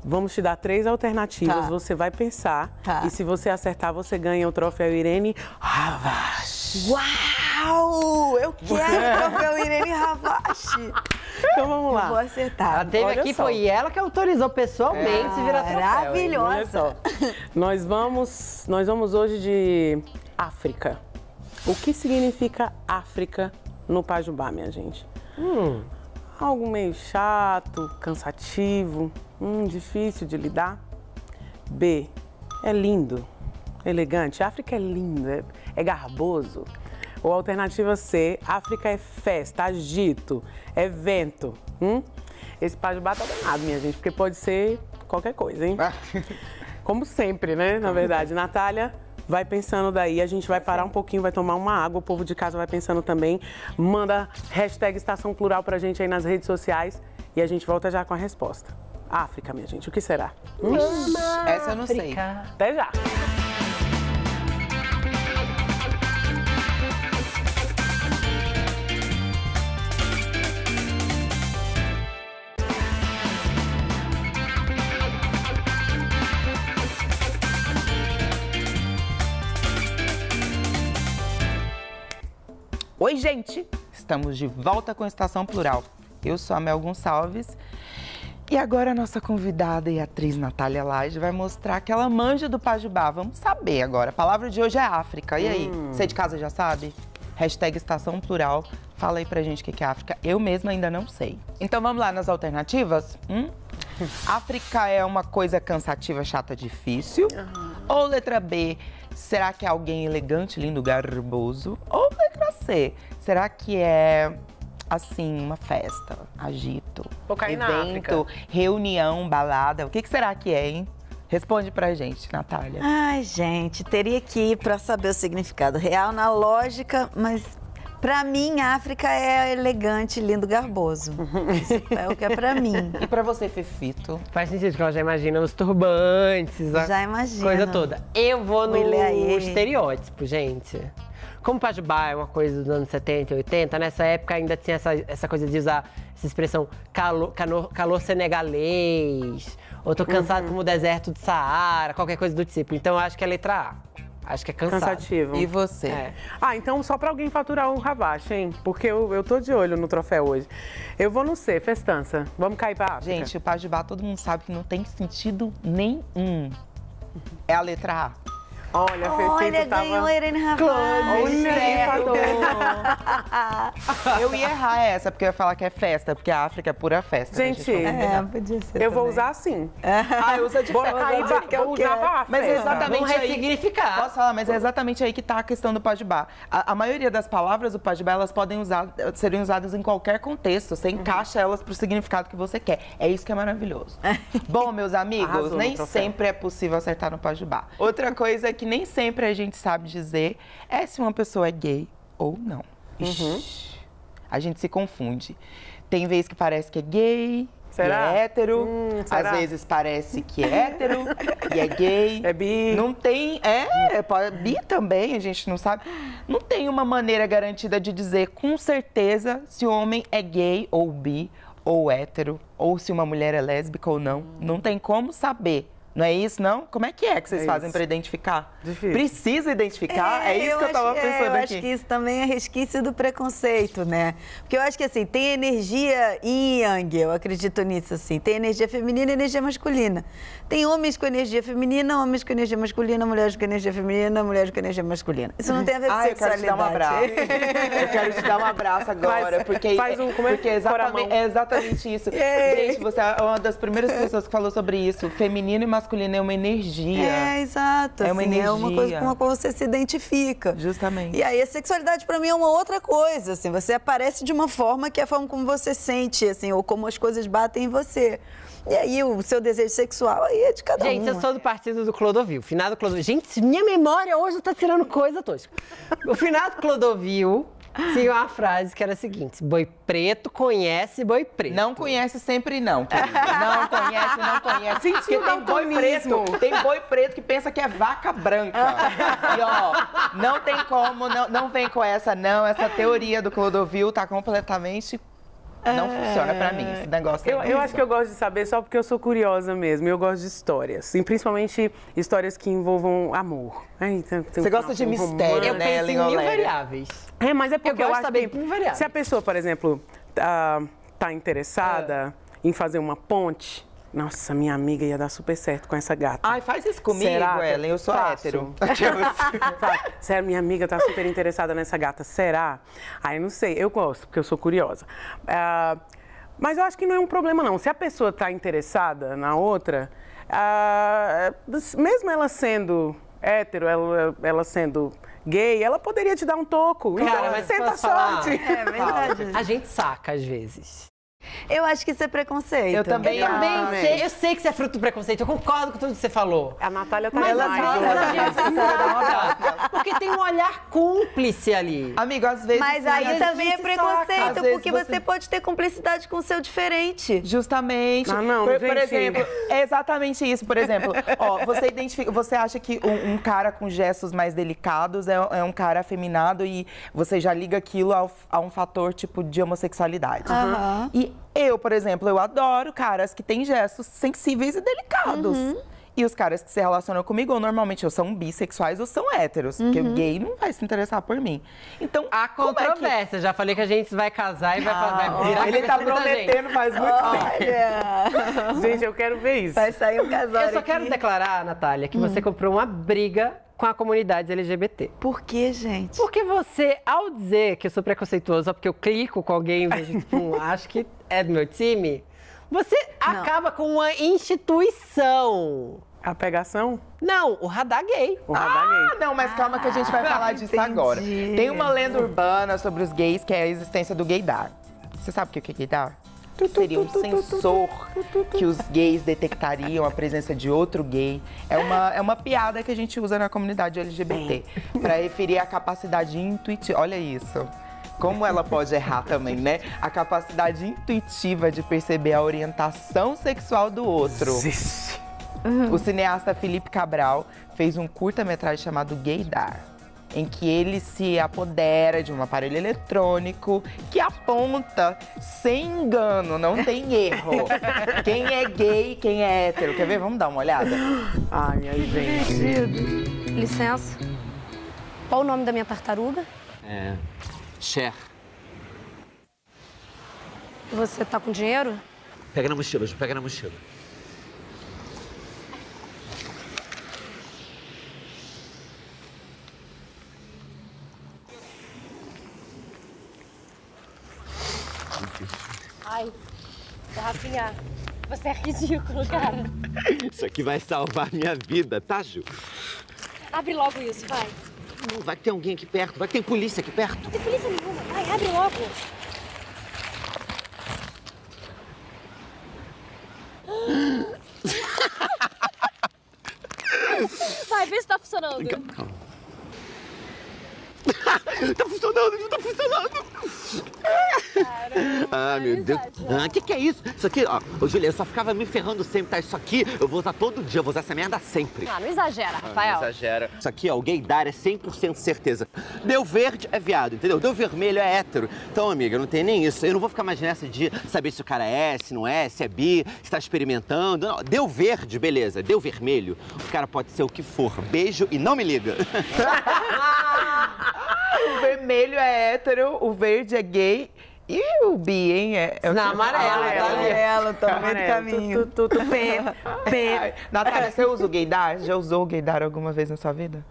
Vamos te dar três alternativas, tá. você vai pensar. Tá. E se você acertar, você ganha o troféu Irene Ravache. Uau! Eu quero o é. troféu Irene Ravache. Então vamos lá. Eu vou acertar. Ela teve Olha aqui, só. foi ela que autorizou pessoalmente é. virar troféu. Maravilhosa. nós, vamos, nós vamos hoje de África. O que significa África no Pajubá, minha gente? Hum algo meio chato, cansativo, hum, difícil de lidar. B, é lindo, elegante. África é linda, é, é garboso. Ou alternativa é C, África é festa, agito, é vento. Hum? Esse pá de bata danado, minha gente, porque pode ser qualquer coisa, hein? Ah. Como sempre, né? Na verdade, Natália, vai pensando daí, a gente vai parar um pouquinho, vai tomar uma água, o povo de casa vai pensando também. Manda hashtag Estação Plural pra gente aí nas redes sociais e a gente volta já com a resposta. África, minha gente, o que será? Hum? Essa eu não África. sei. Até já! Oi, gente! Estamos de volta com Estação Plural. Eu sou a Mel Gonçalves e agora a nossa convidada e atriz Natália Lage vai mostrar aquela manja do Pajubá. Vamos saber agora. A palavra de hoje é África. E aí, hum. você de casa já sabe? Hashtag Estação Plural. Fala aí pra gente o que é África. Eu mesma ainda não sei. Então vamos lá nas alternativas? Hum? África é uma coisa cansativa, chata, difícil? Uhum. Ou letra B, Será que é alguém elegante, lindo, garboso? Ou vai é crescer? Será que é assim, uma festa, agito, evento, reunião, balada? O que, que será que é, hein? Responde pra gente, Natália. Ai, gente, teria que ir pra saber o significado real na lógica, mas Pra mim, África é elegante, lindo, garboso. Isso é o que é pra mim. E pra você, Fefito? Faz sentido, que ela já imagina os turbantes, a já coisa toda. Eu vou no estereótipo, gente. Como Pajubá é uma coisa dos anos 70, 80, nessa época ainda tinha essa, essa coisa de usar essa expressão calor, calor, calor senegalês, ou tô cansado uhum. como o deserto do Saara, qualquer coisa do tipo. Então eu acho que é letra A. Acho que é cansado. cansativo. E você? É. Ah, então só para alguém faturar um ravache, hein? Porque eu, eu tô de olho no troféu hoje. Eu vou no C, festança. Vamos cair pra África. Gente, o Pajubá, todo mundo sabe que não tem sentido nenhum. É a letra A. Olha, Fefito Olha, tava... ganhou a Irene Close, certo. Eu ia errar essa, porque eu ia falar que é festa, porque a África é pura festa. Né, gente, né? é, é. podia ser Eu também. vou usar assim. Ah, usa de festa. Aí, eu usava a Mas é exatamente aí... ressignificar. Posso falar, mas é exatamente aí que tá a questão do pajubá. A, a maioria das palavras do pajubá, elas podem usar, serem usadas em qualquer contexto. Você encaixa uhum. elas pro significado que você quer. É isso que é maravilhoso. Bom, meus amigos, Arrasou, nem sempre é possível acertar no pajubá. Outra coisa é que nem sempre a gente sabe dizer é se uma pessoa é gay ou não. uhum. A gente se confunde. Tem vezes que parece que é gay, é Será? é hétero. Hum, será? Às vezes parece que é hétero e é gay. É bi. Não tem. É, bi também, a gente não sabe. Não tem uma maneira garantida de dizer com certeza se o homem é gay ou bi ou hétero, ou se uma mulher é lésbica ou não. Não tem como saber. Não é isso, não? Como é que é que vocês é fazem para identificar? Difícil. Precisa identificar? É, é isso que eu estava pensando é, eu aqui. Eu acho que isso também é resquício do preconceito, né? Porque eu acho que, assim, tem energia yin yang, eu acredito nisso, assim. Tem energia feminina e energia masculina. Tem homens com energia feminina, homens com energia masculina, mulheres com energia feminina, mulheres com energia masculina. Isso não tem a ver com ah, sexualidade. eu quero te dar um abraço. eu quero te dar um abraço agora, faz, porque... Faz um, como é? Porque exatamente, é exatamente isso. Gente, você é uma das primeiras pessoas que falou sobre isso, feminino e masculino masculino é uma energia. É, exato. É assim, é uma energia. É uma coisa com a qual você se identifica. Justamente. E aí a sexualidade para mim é uma outra coisa, assim, você aparece de uma forma que é a forma como você sente, assim, ou como as coisas batem em você. E aí o seu desejo sexual aí é de cada gente, um. Gente, eu sou do partido do Clodovil, finado Clodovil. Gente, minha memória hoje tá tirando coisa tosca. O finado Clodovil tinha uma frase que era a seguinte: boi preto conhece boi preto. Não conhece sempre, não. Querida. Não conhece, não conhece. Gente, Porque tem boi preto. Tem boi preto que pensa que é vaca branca. E ó, não tem como, não, não vem com essa, não. Essa teoria do Clodovil tá completamente não é... funciona para mim esse negócio. É eu, eu acho que eu gosto de saber só porque eu sou curiosa mesmo. Eu gosto de histórias. E principalmente histórias que envolvam amor. Você gosta de mistério, eu né? Eu penso em mil variáveis. É, mas é porque eu, eu acho saber que... Se a pessoa, por exemplo, tá, tá interessada é. em fazer uma ponte nossa, minha amiga ia dar super certo com essa gata. Ai, faz isso comigo, Será? Ellen, eu sou Faço. hétero. Sério, minha amiga tá super interessada nessa gata. Será? Aí não sei, eu gosto, porque eu sou curiosa. Uh, mas eu acho que não é um problema, não. Se a pessoa tá interessada na outra, uh, mesmo ela sendo hétero, ela, ela sendo gay, ela poderia te dar um toco. Cara, então, mas tenta a sorte. É verdade. A gente saca às vezes. Eu acho que isso é preconceito. Eu também, eu também sei. Eu sei que isso é fruto do preconceito. Eu concordo com tudo que você falou. A Natália tá Mas às né? vezes a tá gente Porque tem um olhar cúmplice ali. Amigo, às vezes. Mas aí vezes também é preconceito, porque você... você... pode ter cumplicidade com o seu diferente. Justamente. Ah, não, por, por exemplo, é exatamente isso. Por exemplo, ó, você identifica. Você acha que um, um cara com gestos mais delicados é, é, um cara afeminado e você já liga aquilo ao, a um fator tipo de homossexualidade. Uhum. E eu, por exemplo, eu adoro caras que têm gestos sensíveis e delicados. Uhum. E os caras que se relacionam comigo, ou normalmente ou são bissexuais ou são héteros. Uhum. Porque o gay não vai se interessar por mim. Então, a controvérsia. É que... Já falei que a gente vai casar e vai, ah, Ele tá prometendo faz muito Olha. gente, eu quero ver isso. Vai sair um casal. Eu só aqui. quero declarar, Natália, que hum. você comprou uma briga com a comunidade LGBT. Por que, gente? Porque você, ao dizer que eu sou preconceituosa porque eu clico com alguém e vejo, tipo, hum, acho que é do meu time, você Não. acaba com uma instituição. A pegação? Não, o radar gay. O radar ah, gay. Não, mas calma que a gente vai ah, falar disso entendi. agora. Tem uma lenda urbana sobre os gays que é a existência do gaydar. Você sabe o que é gaydar? que seria um sensor que os gays detectariam a presença de outro gay. É uma, é uma piada que a gente usa na comunidade LGBT é. para referir a capacidade intuitiva. Olha isso como ela pode errar também, né? A capacidade intuitiva de perceber a orientação sexual do outro. Existe. O cineasta Felipe Cabral fez um curta-metragem chamado Gaydar em que ele se apodera de um aparelho eletrônico que aponta sem engano, não tem erro. quem é gay, quem é hétero. Quer ver? Vamos dar uma olhada. Ai, minha gente. Licença. Qual o nome da minha tartaruga? É. Cher. Você tá com dinheiro? Pega na mochila, Ju, pega na mochila. Ai, Rafinha, você é ridículo, cara. Isso aqui vai salvar minha vida, tá, Ju? Abre logo isso, vai. Não, vai que tem alguém aqui perto, vai que tem polícia aqui perto. Não tem polícia nenhuma, vai, abre logo. Ai, meu Deus. O ah, que, que é isso? Isso aqui, ó. Ô, Julia, eu só ficava me ferrando sempre, tá? Isso aqui eu vou usar todo dia, eu vou usar essa merda sempre. Ah, não exagera, Rafael. Ah, não exagera. Isso aqui, ó, o gaydar é 100% certeza. Deu verde é viado, entendeu? Deu vermelho é hétero. Então, amiga, não tem nem isso. Eu não vou ficar mais nessa de saber se o cara é, se não é, se é bi, se tá experimentando. Não, deu verde, beleza. Deu vermelho, o cara pode ser o que for. Beijo e não me liga. o vermelho é hétero, o verde é gay e o bi, hein? É, é na amarela, tá amarelo, tá no meio do caminho. Tu, tu, tu, tu, Natália, você usa o gaydar? Já usou o gaydar alguma vez na sua vida?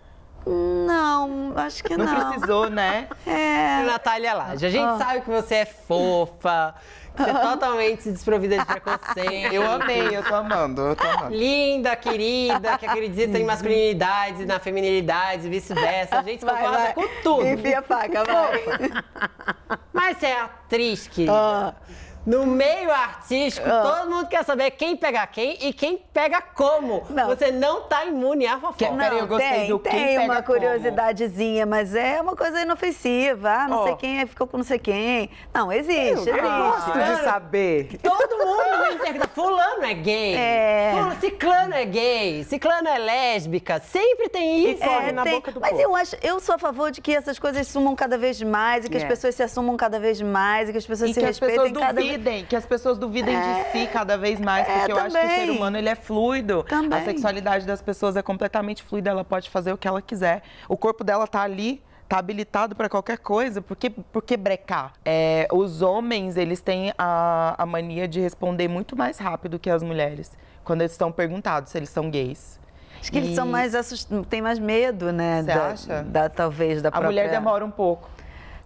Não, acho que não. Não precisou, né? É. Natália Laje, a gente oh. sabe que você é fofa, que você é totalmente desprovida de preconceito. Eu amei, eu tô amando, eu tô amando. Linda, querida, que acredita em masculinidade, na feminilidade, vice-versa. A gente vai, concorda vai. com tudo. Enfia a faca, vai. Mas você é atriz, querida. Oh. No meio artístico, oh. todo mundo quer saber quem pega quem e quem pega como. Não. Você não tá imune à fofoca. Não, Peraí, eu gostei tem, do Tem uma curiosidadezinha, como. mas é uma coisa inofensiva. Ah, não oh. sei quem ficou com não sei quem. Não, existe. Eu, existe. gosto de saber. Todo mundo me pergunta, fulano é gay. É. Fulano, ciclano é gay, ciclano é lésbica. Sempre tem isso. É, na tem, boca do mas povo. eu acho, eu sou a favor de que essas coisas sumam cada vez mais e que é. as pessoas se assumam cada vez mais e que as pessoas e se respeitem cada vez duvidem, que as pessoas duvidem é, de si cada vez mais, é, porque eu também. acho que o ser humano ele é fluido. Também. A sexualidade das pessoas é completamente fluida, ela pode fazer o que ela quiser. O corpo dela tá ali, tá habilitado para qualquer coisa, por que, por que brecar? É, os homens, eles têm a, a mania de responder muito mais rápido que as mulheres, quando eles estão perguntados se eles são gays. Acho que e... eles são mais assust... têm mais medo, né? Você acha? Da, talvez da a mulher demora um pouco.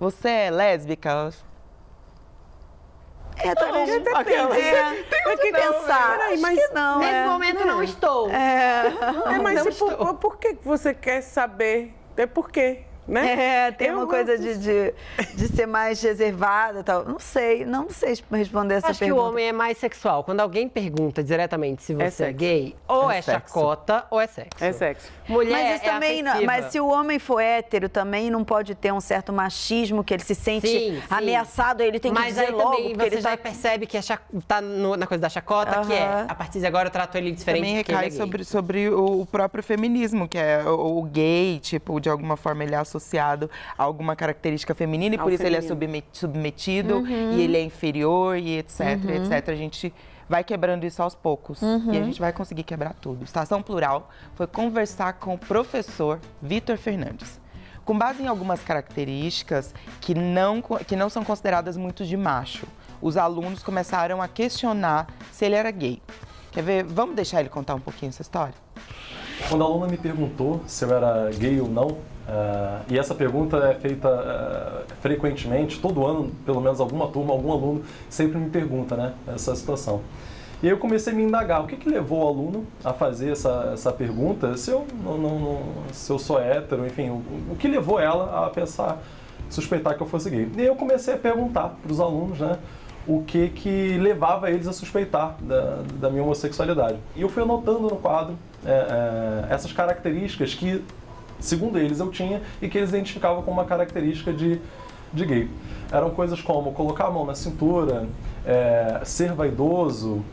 Você é lésbica? Então, é, então, depende. É, tem que, não, pensar. Peraí, mas que não. Nesse é, momento não, não é. estou. É, mas não por, estou. por que você quer saber? É por quê? né? É, tem eu uma coisa de, de, de, ser mais reservada tal. Não sei, não sei responder essa acho pergunta. Acho que o homem é mais sexual. Quando alguém pergunta diretamente se é você é, é gay, ou é, é chacota ou é sexo. É sexo. Mulher mas é isso é também, Mas se o homem for hétero, também não pode ter um certo machismo que ele se sente sim, ameaçado, ele tem que mas dizer aí logo. Também você já tá... percebe que é chac... tá no, na coisa da chacota, uh -huh. que é, a partir de agora eu trato ele diferente. Também é recai sobre, sobre o próprio feminismo, que é o, o gay, tipo, de alguma forma ele assume associado a alguma característica feminina e Ao por isso feminino. ele é submetido uhum. e ele é inferior e etc, uhum. etc. A gente vai quebrando isso aos poucos uhum. e a uhum. gente vai conseguir quebrar tudo. Estação Plural foi conversar com o professor Vitor Fernandes com base em algumas características que não, que não são consideradas muito de macho. Os alunos começaram a questionar se ele era gay. Quer ver? Vamos deixar ele contar um pouquinho essa história? Quando a aluna me perguntou se eu era gay ou não, Uh, e essa pergunta é feita uh, frequentemente, todo ano, pelo menos alguma turma, algum aluno sempre me pergunta né, essa situação. E eu comecei a me indagar o que, que levou o aluno a fazer essa, essa pergunta, se eu, não, não, não se eu sou hétero, enfim, o, o, que levou ela a pensar, suspeitar que eu fosse gay. E aí eu comecei a perguntar para os alunos né, o que, que levava eles a suspeitar da, da minha homossexualidade. E eu fui anotando no quadro é, é, essas características que segundo eles, eu tinha e que eles identificavam como uma característica de, de gay. Eram coisas como colocar a mão na cintura, é, ser vaidoso,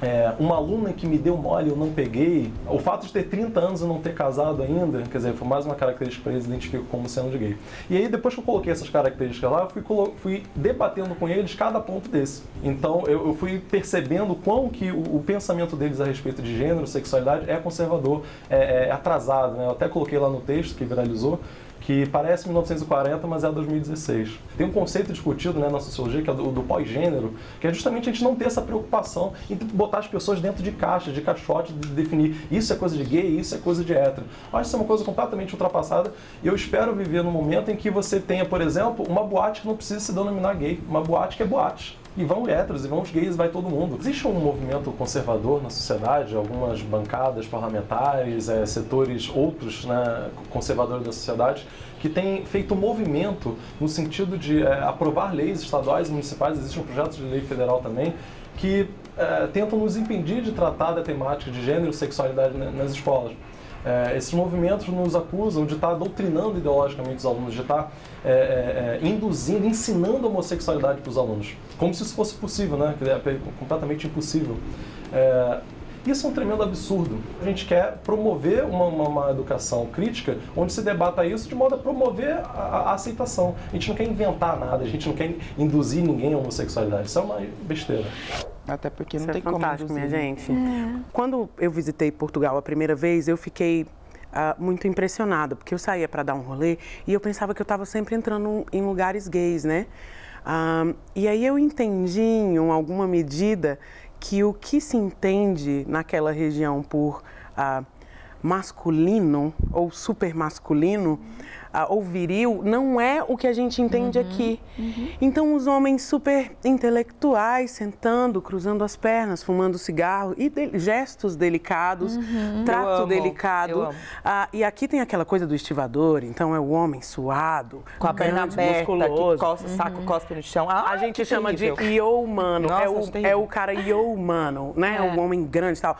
é, uma aluna que me deu mole, eu não peguei. O fato de ter 30 anos e não ter casado ainda, quer dizer, foi mais uma característica que eles identificam como sendo gay. E aí, depois que eu coloquei essas características lá, eu fui, fui debatendo com eles cada ponto desse. Então, eu, eu fui percebendo quão que o, o, pensamento deles a respeito de gênero, sexualidade, é conservador, é, é atrasado. Né? Eu até coloquei lá no texto que viralizou, que parece 1940, mas é 2016. Tem um conceito discutido né, na sociologia, que é do, do pós-gênero, que é justamente a gente não ter essa preocupação em botar as pessoas dentro de caixas, de caixote, de definir isso é coisa de gay, isso é coisa de hétero. Eu acho isso é uma coisa completamente ultrapassada e eu espero viver num momento em que você tenha, por exemplo, uma boate que não precisa se denominar gay, uma boate que é boate e vão héteros, e vão os gays, vai todo mundo. Existe um movimento conservador na sociedade, algumas bancadas parlamentares, é, setores outros né, conservadores da sociedade, que tem feito um movimento no sentido de é, aprovar leis estaduais e municipais, existe um projeto de lei federal também, que é, tentam nos impedir de tratar da temática de gênero e sexualidade nas escolas. É, esses movimentos nos acusam de estar doutrinando ideologicamente os alunos, de estar é, é, é induzindo, ensinando a homossexualidade para os alunos. Como se isso fosse possível, né? É completamente impossível. É, isso é um tremendo absurdo. A gente quer promover uma, uma, uma, educação crítica onde se debata isso de modo a promover a, a, aceitação. A gente não quer inventar nada, a gente não quer induzir ninguém à homossexualidade. Isso é uma besteira. Até porque Isso não é tem fantástico, como. Fantástico, minha gente. É. Quando eu visitei Portugal a primeira vez, eu fiquei Uh, muito impressionada, porque eu saía para dar um rolê e eu pensava que eu estava sempre entrando em lugares gays, né? Uh, e aí eu entendi, em alguma medida, que o que se entende naquela região por uh, masculino ou super masculino ou viril não é o que a gente entende uhum, aqui. Uhum. Então, os homens super intelectuais, sentando, cruzando as pernas, fumando cigarro e de gestos delicados, uhum. trato delicado. Ah, e aqui tem aquela coisa do estivador, então é o homem suado, com a perna aberta, musculoso. saco, uhum. cospe no chão. Ah, a gente chama terrível. de yo humano, é, o, é o cara yo humano, né? É. O é. homem grande e tal.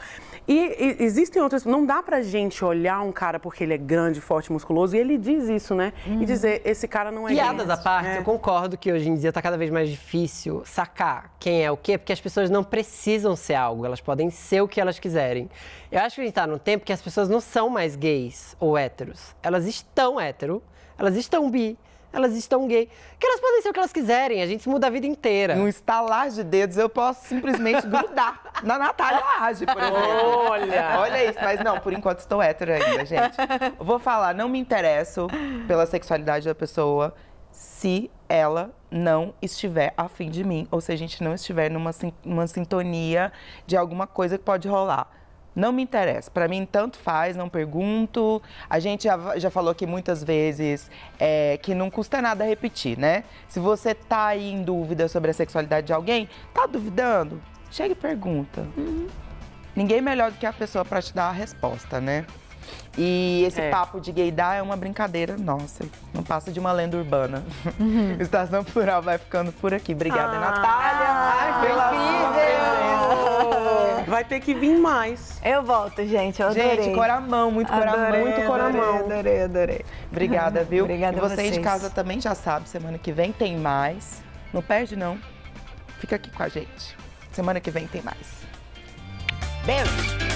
E, e existem outras, não dá pra gente olhar um cara porque ele é grande, forte, musculoso e ele diz isso isso, né? Uhum. E dizer, esse cara não é piada gay. da parte, é. eu concordo que hoje em dia tá cada vez mais difícil sacar quem é o quê, porque as pessoas não precisam ser algo, elas podem ser o que elas quiserem. Eu acho que a gente tá num tempo que as pessoas não são mais gays ou héteros. Elas estão hétero, elas estão bi, elas estão gay. Que elas podem ser o que elas quiserem, a gente muda a vida inteira. Num estalar de dedos, eu posso simplesmente grudar na Natália Arge, por exemplo. Olha! Olha isso, mas não, por enquanto estou hétero ainda, gente. Vou falar, não me interesso pela sexualidade da pessoa se ela não estiver afim de mim, ou se a gente não estiver numa, numa sintonia de alguma coisa que pode rolar. Não me interessa. Para mim, tanto faz, não pergunto. A gente já, já falou aqui muitas vezes é, que não custa nada repetir, né? Se você tá aí em dúvida sobre a sexualidade de alguém, tá duvidando? Chega e pergunta. Uhum. Ninguém melhor do que a pessoa para te dar a resposta, né? E esse é. papo de gaydar é uma brincadeira nossa, não passa de uma lenda urbana. Uhum. Estação Plural vai ficando por aqui. Obrigada, ah, Natália, Ai, pela sua Vai ter que vir mais. Eu volto, gente, eu adorei. Gente, mão, muito coramão, adorei, muito coramão. Adorei, adorei, adorei. Obrigada, viu? Obrigada e você vocês. de casa também já sabe, semana que vem tem mais. Não perde, não. Fica aqui com a gente. Semana que vem tem mais. Beijo!